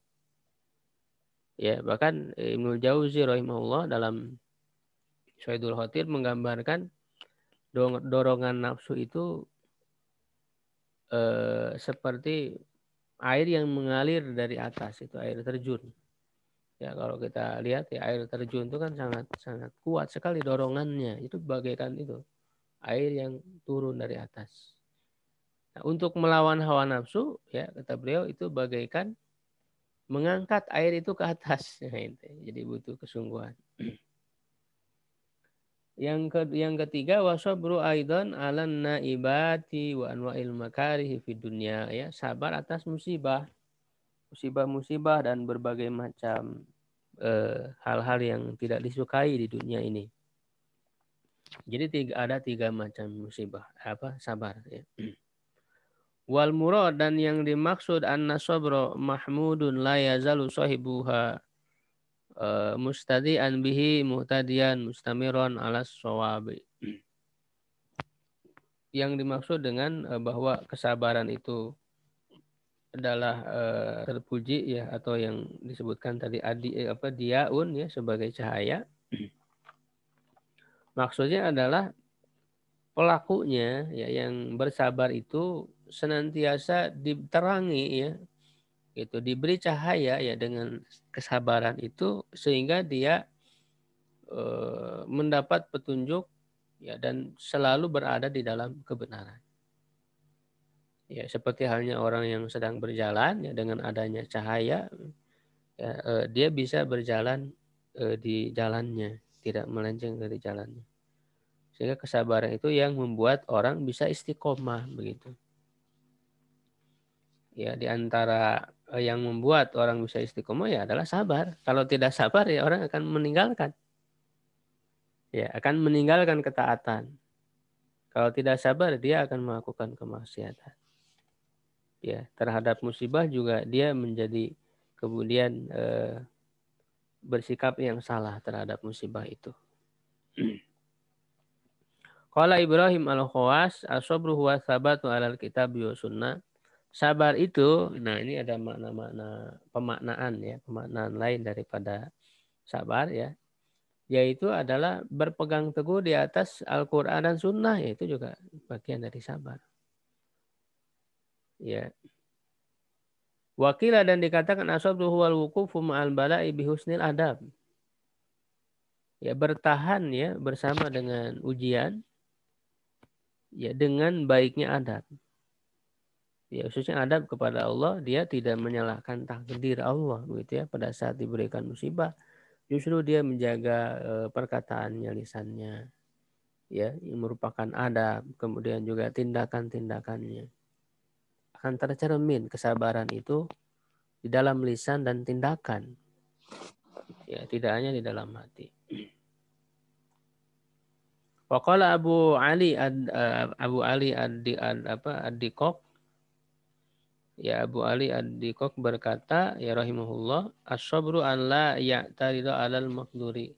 Ya, bahkan Ibnu Jauzi rahimahullah dalam Syaidul Khatir menggambarkan dorongan nafsu itu eh, seperti air yang mengalir dari atas itu air terjun. Ya, kalau kita lihat ya air terjun itu kan sangat sangat kuat sekali dorongannya. Itu bagaikan itu air yang turun dari atas. Nah, untuk melawan hawa nafsu, ya kata beliau itu bagaikan mengangkat air itu ke atas. Nah, jadi butuh kesungguhan. Yang ke, yang ketiga wasabru aidan alan naibati wa anwa'il makarihi fid dunya ya sabar atas musibah musibah-musibah dan berbagai macam eh, hal-hal eh, yang tidak disukai di dunia ini. Jadi tiga, ada tiga macam musibah apa sabar ya. Wal murad dan yang dimaksud anna sabra mahmudun la yazalu sahibuha eh, mustadi'an bihi muhtadian mustamiron alas sawabi. Yang dimaksud dengan eh, bahwa kesabaran itu adalah eh, terpuji ya atau yang disebutkan tadi adi apa diaun ya sebagai cahaya. Maksudnya adalah pelakunya ya yang bersabar itu senantiasa diterangi ya gitu diberi cahaya ya dengan kesabaran itu sehingga dia e, mendapat petunjuk ya dan selalu berada di dalam kebenaran ya seperti halnya orang yang sedang berjalan ya dengan adanya cahaya ya, e, dia bisa berjalan e, di jalannya tidak melenceng dari jalannya sehingga kesabaran itu yang membuat orang bisa istiqomah begitu ya di antara eh, yang membuat orang bisa istiqomah ya adalah sabar. Kalau tidak sabar ya orang akan meninggalkan. Ya, akan meninggalkan ketaatan. Kalau tidak sabar dia akan melakukan kemaksiatan. Ya, terhadap musibah juga dia menjadi kemudian eh, bersikap yang salah terhadap musibah itu. Qala Ibrahim al-Khawas asabru huwa sabatu alal kitab wa sunnah sabar itu, nah ini ada makna-makna pemaknaan ya, pemaknaan lain daripada sabar ya, yaitu adalah berpegang teguh di atas Al-Quran dan Sunnah, yaitu juga bagian dari sabar. Ya. Wakila dan dikatakan asabdu huwal wukufu ma'al bala'i bihusnil adab. Ya, bertahan ya bersama dengan ujian ya dengan baiknya adab ya khususnya adab kepada Allah dia tidak menyalahkan takdir Allah begitu ya pada saat diberikan musibah justru dia menjaga eh, perkataannya lisannya ya yang merupakan adab kemudian juga tindakan-tindakannya akan tercermin kesabaran itu di dalam lisan dan tindakan ya tidak hanya di dalam hati Waqala Abu Ali Abu Ali ad, eh, ad apa ad Ya Abu Ali Ad-Dikok berkata, ya rahimahullah, asyabru an la ya'tarido alal makduri.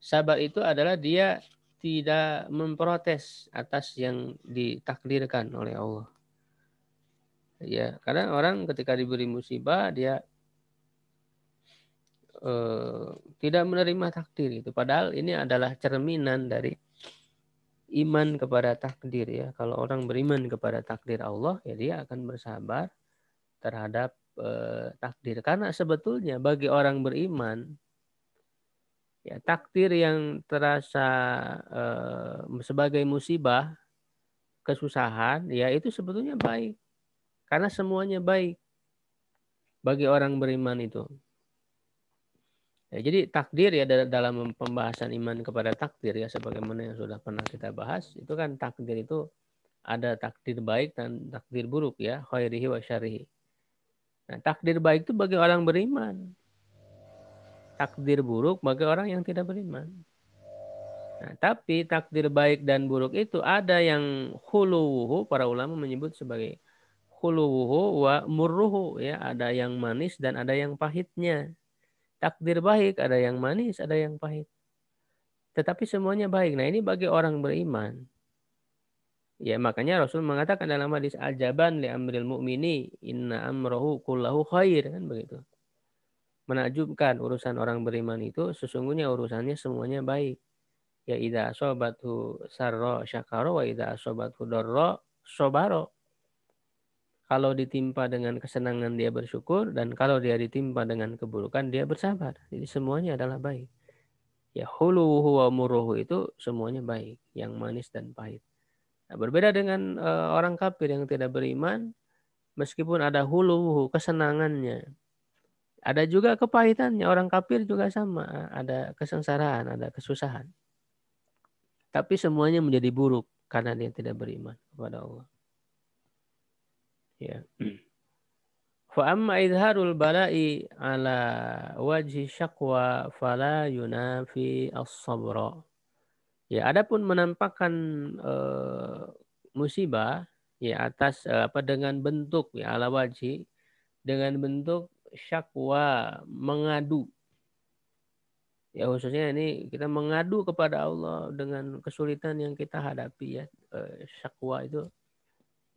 Sabar itu adalah dia tidak memprotes atas yang ditakdirkan oleh Allah. Ya, kadang orang ketika diberi musibah dia eh, tidak menerima takdir itu. Padahal ini adalah cerminan dari iman kepada takdir ya. Kalau orang beriman kepada takdir Allah, ya dia akan bersabar terhadap eh, takdir karena sebetulnya bagi orang beriman ya takdir yang terasa eh, sebagai musibah kesusahan ya itu sebetulnya baik karena semuanya baik bagi orang beriman itu Ya, jadi takdir ya dalam pembahasan iman kepada takdir ya sebagaimana yang sudah pernah kita bahas itu kan takdir itu ada takdir baik dan takdir buruk ya khairihi wa syarihi. Nah, takdir baik itu bagi orang beriman. Takdir buruk bagi orang yang tidak beriman. Nah, tapi takdir baik dan buruk itu ada yang khuluwuhu, para ulama menyebut sebagai khuluwuhu wa murruhu. ya Ada yang manis dan ada yang pahitnya. Takdir baik ada yang manis, ada yang pahit. Tetapi semuanya baik. Nah ini bagi orang beriman. Ya, makanya Rasul mengatakan dalam hadis ajaban li amril mu'mini inna amrohu kullahu khair kan begitu. Menakjubkan urusan orang beriman itu sesungguhnya urusannya semuanya baik. Ya idza asabathu sarra syakara wa idza asabathu darra sobaro. Kalau ditimpa dengan kesenangan dia bersyukur dan kalau dia ditimpa dengan keburukan dia bersabar. Jadi semuanya adalah baik. Ya huluhu wa muruhu itu semuanya baik, yang manis dan pahit. Nah, berbeda dengan uh, orang kafir yang tidak beriman, meskipun ada hulu kesenangannya, ada juga kepahitannya. Orang kafir juga sama, ada kesengsaraan, ada kesusahan. Tapi semuanya menjadi buruk karena dia tidak beriman kepada Allah. Ya. Fa'amma bala'i ala wajhi syakwa fala yunafi as-sabra. Ya, adapun menampakkan e, musibah ya atas e, apa dengan bentuk ya ala wajib dengan bentuk syakwa mengadu ya khususnya ini kita mengadu kepada Allah dengan kesulitan yang kita hadapi ya e, syakwa itu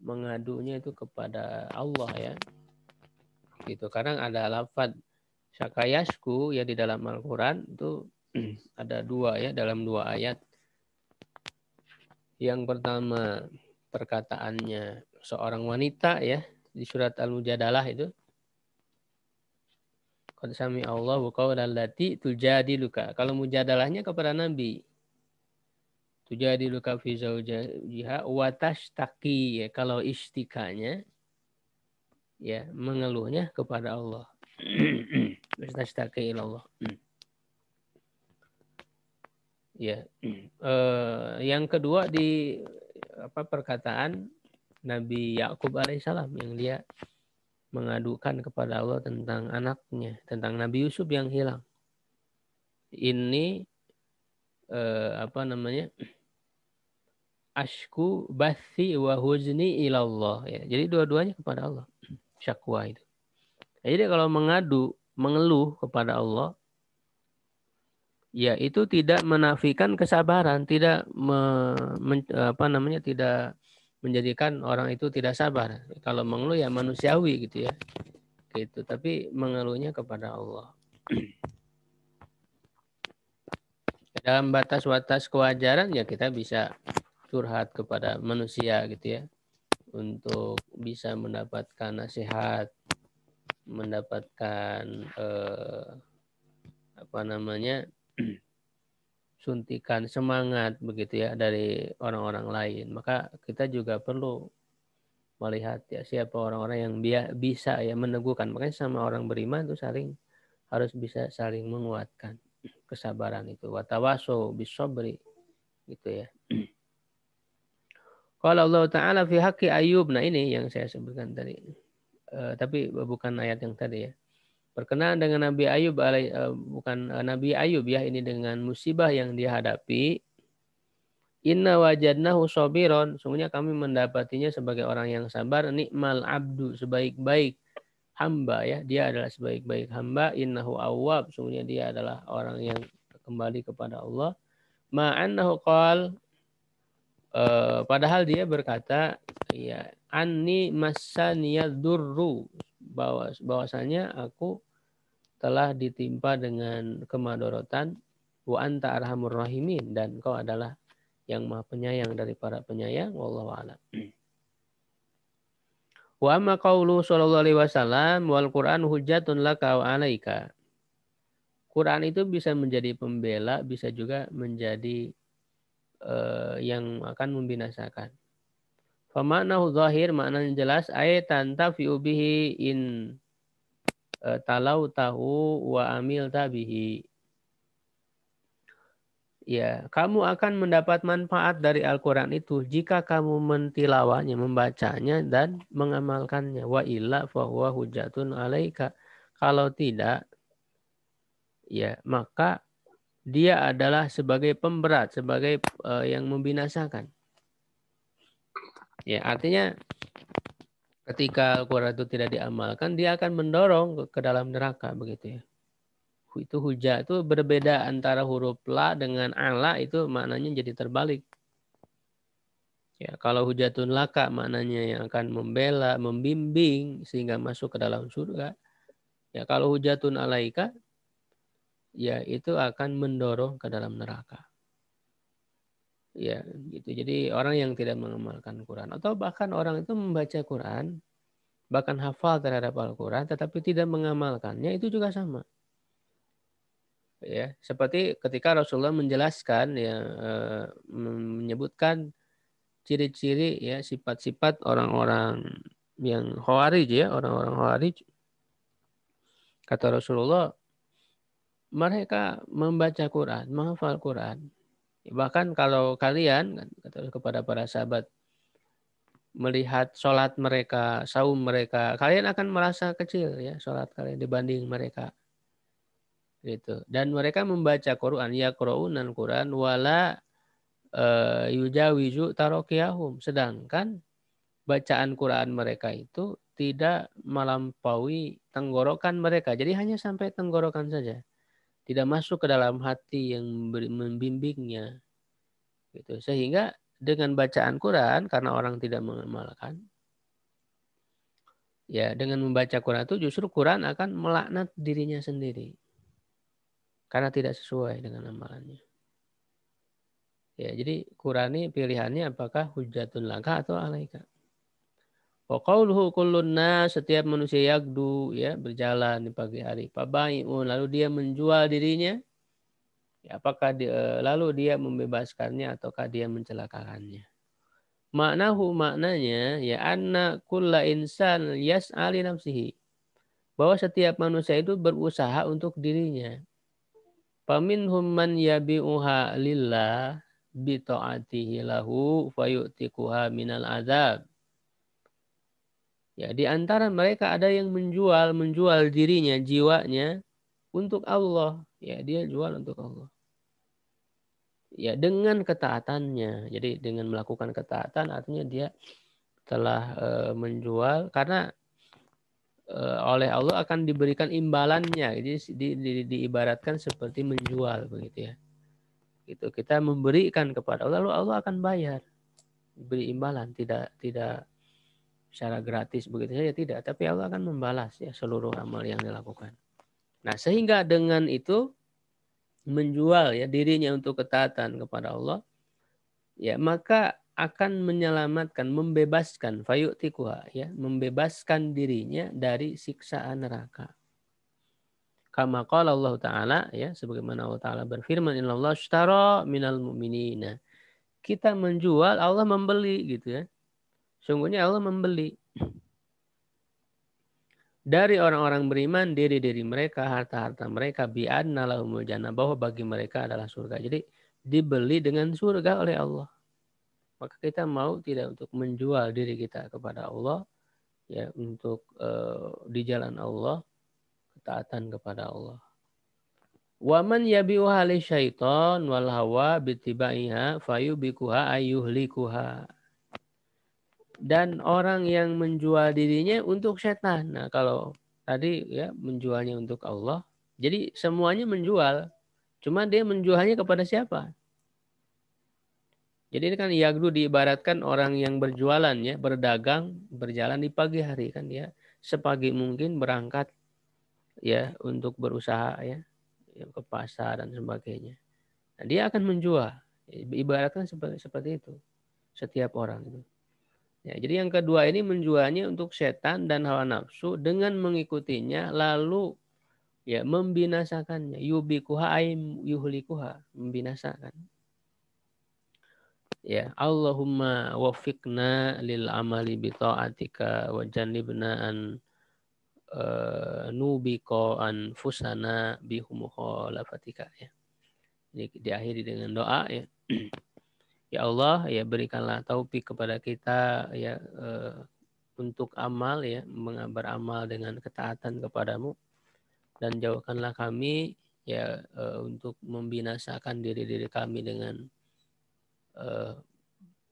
mengadunya itu kepada Allah ya gitu kadang ada lafad syakayasku ya di dalam Al-Quran itu ada dua ya dalam dua ayat yang pertama, perkataannya seorang wanita ya di surat Al-Mujadalah itu. Qad sami Allah wa tujadiluka. Kalau mujadalahnya kepada Nabi. Tujadiluka fi zaujiha wa ya kalau istikanya ya mengeluhnya kepada Allah. Tashtaki ila Allah. Hmm. Ya. Eh, yang kedua di apa perkataan Nabi Yakub alaihissalam yang dia mengadukan kepada Allah tentang anaknya, tentang Nabi Yusuf yang hilang. Ini eh, apa namanya? Ashku bathi wa huzni ilallah. Ya, jadi dua-duanya kepada Allah. Syakwa itu. jadi kalau mengadu, mengeluh kepada Allah, ya itu tidak menafikan kesabaran, tidak me, men, apa namanya tidak menjadikan orang itu tidak sabar. Kalau mengeluh ya manusiawi gitu ya. Gitu, tapi mengeluhnya kepada Allah. Dalam batas-batas kewajaran ya kita bisa curhat kepada manusia gitu ya. Untuk bisa mendapatkan nasihat, mendapatkan eh, apa namanya suntikan semangat begitu ya dari orang-orang lain. Maka kita juga perlu melihat ya siapa orang-orang yang bisa ya meneguhkan. Makanya sama orang beriman itu saling harus bisa saling menguatkan kesabaran itu. Watawaso bisobri gitu ya. Kalau Allah Ta'ala fi haki Ayub. Nah ini yang saya sebutkan tadi. E, tapi bukan ayat yang tadi ya berkenaan dengan Nabi Ayub eh, bukan eh, Nabi Ayub ya ini dengan musibah yang dihadapi Inna wajadnahu sobiron. Sungguhnya kami mendapatinya sebagai orang yang sabar. Nikmal abdu. Sebaik-baik hamba ya. Dia adalah sebaik-baik hamba. Innahu awab. Sungguhnya dia adalah orang yang kembali kepada Allah. Ma'annahu qal. E, padahal dia berkata. Ya, Anni masaniyadurru bahwa bahwasanya aku telah ditimpa dengan kemadorotan wa anta arhamur rahimin dan kau adalah yang maha penyayang dari para penyayang wallahu alam. Wa amma qaulu sallallahu alaihi wasallam wal Qur'an hujjatun laka wa alaika. Quran itu bisa menjadi pembela, bisa juga menjadi uh, yang akan membinasakan. Famanahu zahir maknanya jelas ayat tafi'u fiubihi in e, talau tahu wa amil tabihi. Ya, kamu akan mendapat manfaat dari Al-Quran itu jika kamu mentilawanya, membacanya, dan mengamalkannya. Wa illa fahuwa hujatun alaika. Kalau tidak, ya maka dia adalah sebagai pemberat, sebagai uh, yang membinasakan. Ya, artinya ketika Al-Quran itu tidak diamalkan, dia akan mendorong ke dalam neraka begitu ya. Itu hujah itu berbeda antara huruf la dengan ala itu maknanya jadi terbalik. Ya, kalau hujatun laka maknanya yang akan membela, membimbing sehingga masuk ke dalam surga. Ya, kalau hujatun alaika ya itu akan mendorong ke dalam neraka ya gitu jadi orang yang tidak mengamalkan Quran atau bahkan orang itu membaca Quran bahkan hafal terhadap Al-Quran tetapi tidak mengamalkannya itu juga sama ya seperti ketika Rasulullah menjelaskan ya eh, menyebutkan ciri-ciri ya sifat-sifat orang-orang yang khawarij ya orang-orang khawarij kata Rasulullah mereka membaca Quran menghafal Quran Bahkan kalau kalian kata kepada para sahabat melihat sholat mereka, saum mereka, kalian akan merasa kecil ya sholat kalian dibanding mereka. Gitu. Dan mereka membaca Quran, ya Quran Quran wala eh, yujawizu tarokiyahum. Sedangkan bacaan Quran mereka itu tidak melampaui tenggorokan mereka. Jadi hanya sampai tenggorokan saja tidak masuk ke dalam hati yang membimbingnya. Gitu. Sehingga dengan bacaan Quran karena orang tidak mengamalkan ya dengan membaca Quran itu justru Quran akan melaknat dirinya sendiri karena tidak sesuai dengan amalannya. Ya, jadi Quran ini pilihannya apakah hujatun laka atau alaika. Pokauluhu qawluhu setiap manusia yagdu ya berjalan di pagi hari. Pabaiun lalu dia menjual dirinya. Ya, apakah di, eh, lalu dia membebaskannya ataukah dia mencelakakannya? Maknahu maknanya ya anak kulla insan ali nafsihi. Bahwa setiap manusia itu berusaha untuk dirinya. Paminhum man yabi'uha lillah bi ta'atihi lahu fayu'tikuha minal azab Ya, di antara mereka ada yang menjual menjual dirinya, jiwanya untuk Allah. Ya, dia jual untuk Allah. Ya, dengan ketaatannya. Jadi dengan melakukan ketaatan artinya dia telah e, menjual karena e, oleh Allah akan diberikan imbalannya. Jadi di, di, diibaratkan seperti menjual begitu ya. itu kita memberikan kepada Allah lalu Allah akan bayar. beri imbalan, tidak tidak secara gratis begitu saja tidak, tapi Allah akan membalas ya seluruh amal yang dilakukan. Nah, sehingga dengan itu menjual ya dirinya untuk ketaatan kepada Allah, ya maka akan menyelamatkan, membebaskan fayu'tikuha ya, membebaskan dirinya dari siksaan neraka. Kama qala Allah taala ya, sebagaimana Allah taala berfirman innallaha ashtara minal mu'minina. Kita menjual, Allah membeli gitu ya. Sungguhnya Allah membeli dari orang-orang beriman diri-diri mereka, harta-harta mereka bi'anna lahumul jannah bahwa bagi mereka adalah surga. Jadi dibeli dengan surga oleh Allah. Maka kita mau tidak untuk menjual diri kita kepada Allah ya untuk uh, di jalan Allah ketaatan kepada Allah. Waman yabi'u syaiton walhawa bitibaiha fayubikuha ayuhlikuha dan orang yang menjual dirinya untuk setan. Nah, kalau tadi ya menjualnya untuk Allah. Jadi semuanya menjual. Cuma dia menjualnya kepada siapa? Jadi ini kan Yagdu diibaratkan orang yang berjualan ya, berdagang, berjalan di pagi hari kan ya. Sepagi mungkin berangkat ya untuk berusaha ya, ya ke pasar dan sebagainya. Nah, dia akan menjual. Ibaratkan seperti, seperti itu setiap orang itu. Ya, jadi yang kedua ini menjualnya untuk setan dan hawa nafsu dengan mengikutinya lalu ya membinasakannya yubikuha aim yuhlikuha membinasakan ya Allahumma wafikna lil amali bi taatika wa janibna an eh, nubiko an fusana bi ya ini diakhiri dengan doa ya Ya Allah, ya berikanlah taufik kepada kita ya eh, untuk amal ya mengabar amal dengan ketaatan kepadamu dan jauhkanlah kami ya eh, untuk membinasakan diri-diri kami dengan eh,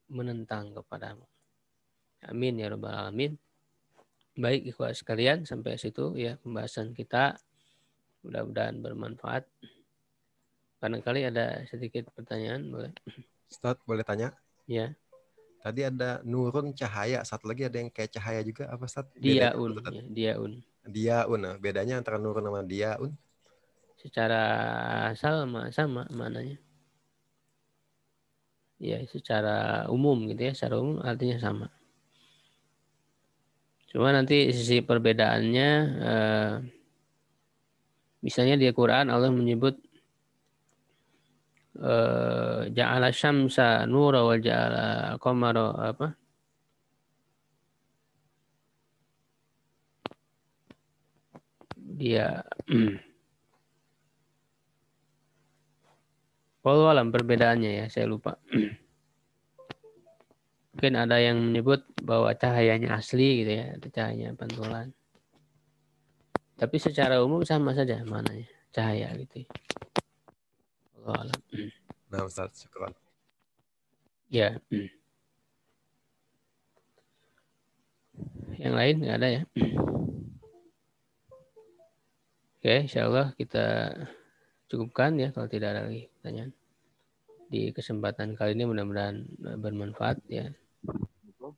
menentang kepadamu. Amin ya robbal alamin. Baik ikhwah sekalian sampai situ ya pembahasan kita mudah-mudahan bermanfaat. Kadang-kali ada sedikit pertanyaan boleh. Ustaz, boleh tanya? Iya. Tadi ada nurun cahaya, satu lagi ada yang kayak cahaya juga apa Ustaz? Diaun, gitu, ya, diaun. Diaun, nah, bedanya antara nurun sama diaun? Secara sama, sama maknanya. Ya, secara umum gitu ya, secara umum artinya sama. Cuma nanti sisi perbedaannya, eh, misalnya di Quran Allah menyebut Eh, ja'ala syamsa nura wa ja'ala qamara apa dia Walau alam perbedaannya ya, saya lupa. Mungkin ada yang menyebut bahwa cahayanya asli gitu ya, cahayanya pantulan. Tapi secara umum sama saja mananya, cahaya gitu. Ya. Allah alam. Nah, Ustaz, syukran. Ya. Yang lain nggak ada ya? Oke, insya Allah kita cukupkan ya kalau tidak ada lagi pertanyaan. Di kesempatan kali ini mudah-mudahan bermanfaat ya.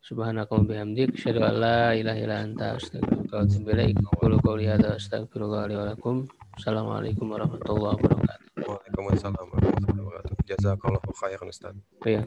Subhanakum bihamdik syadu alla ilaha illa anta astaghfiruka wa atubu ilaik. Qulu qawli hadza astaghfirullah Assalamualaikum warahmatullahi wabarakatuh. Waalaikumsalam warahmatullahi wabarakatuh. Jazakallahu khairan Ustaz. Iya.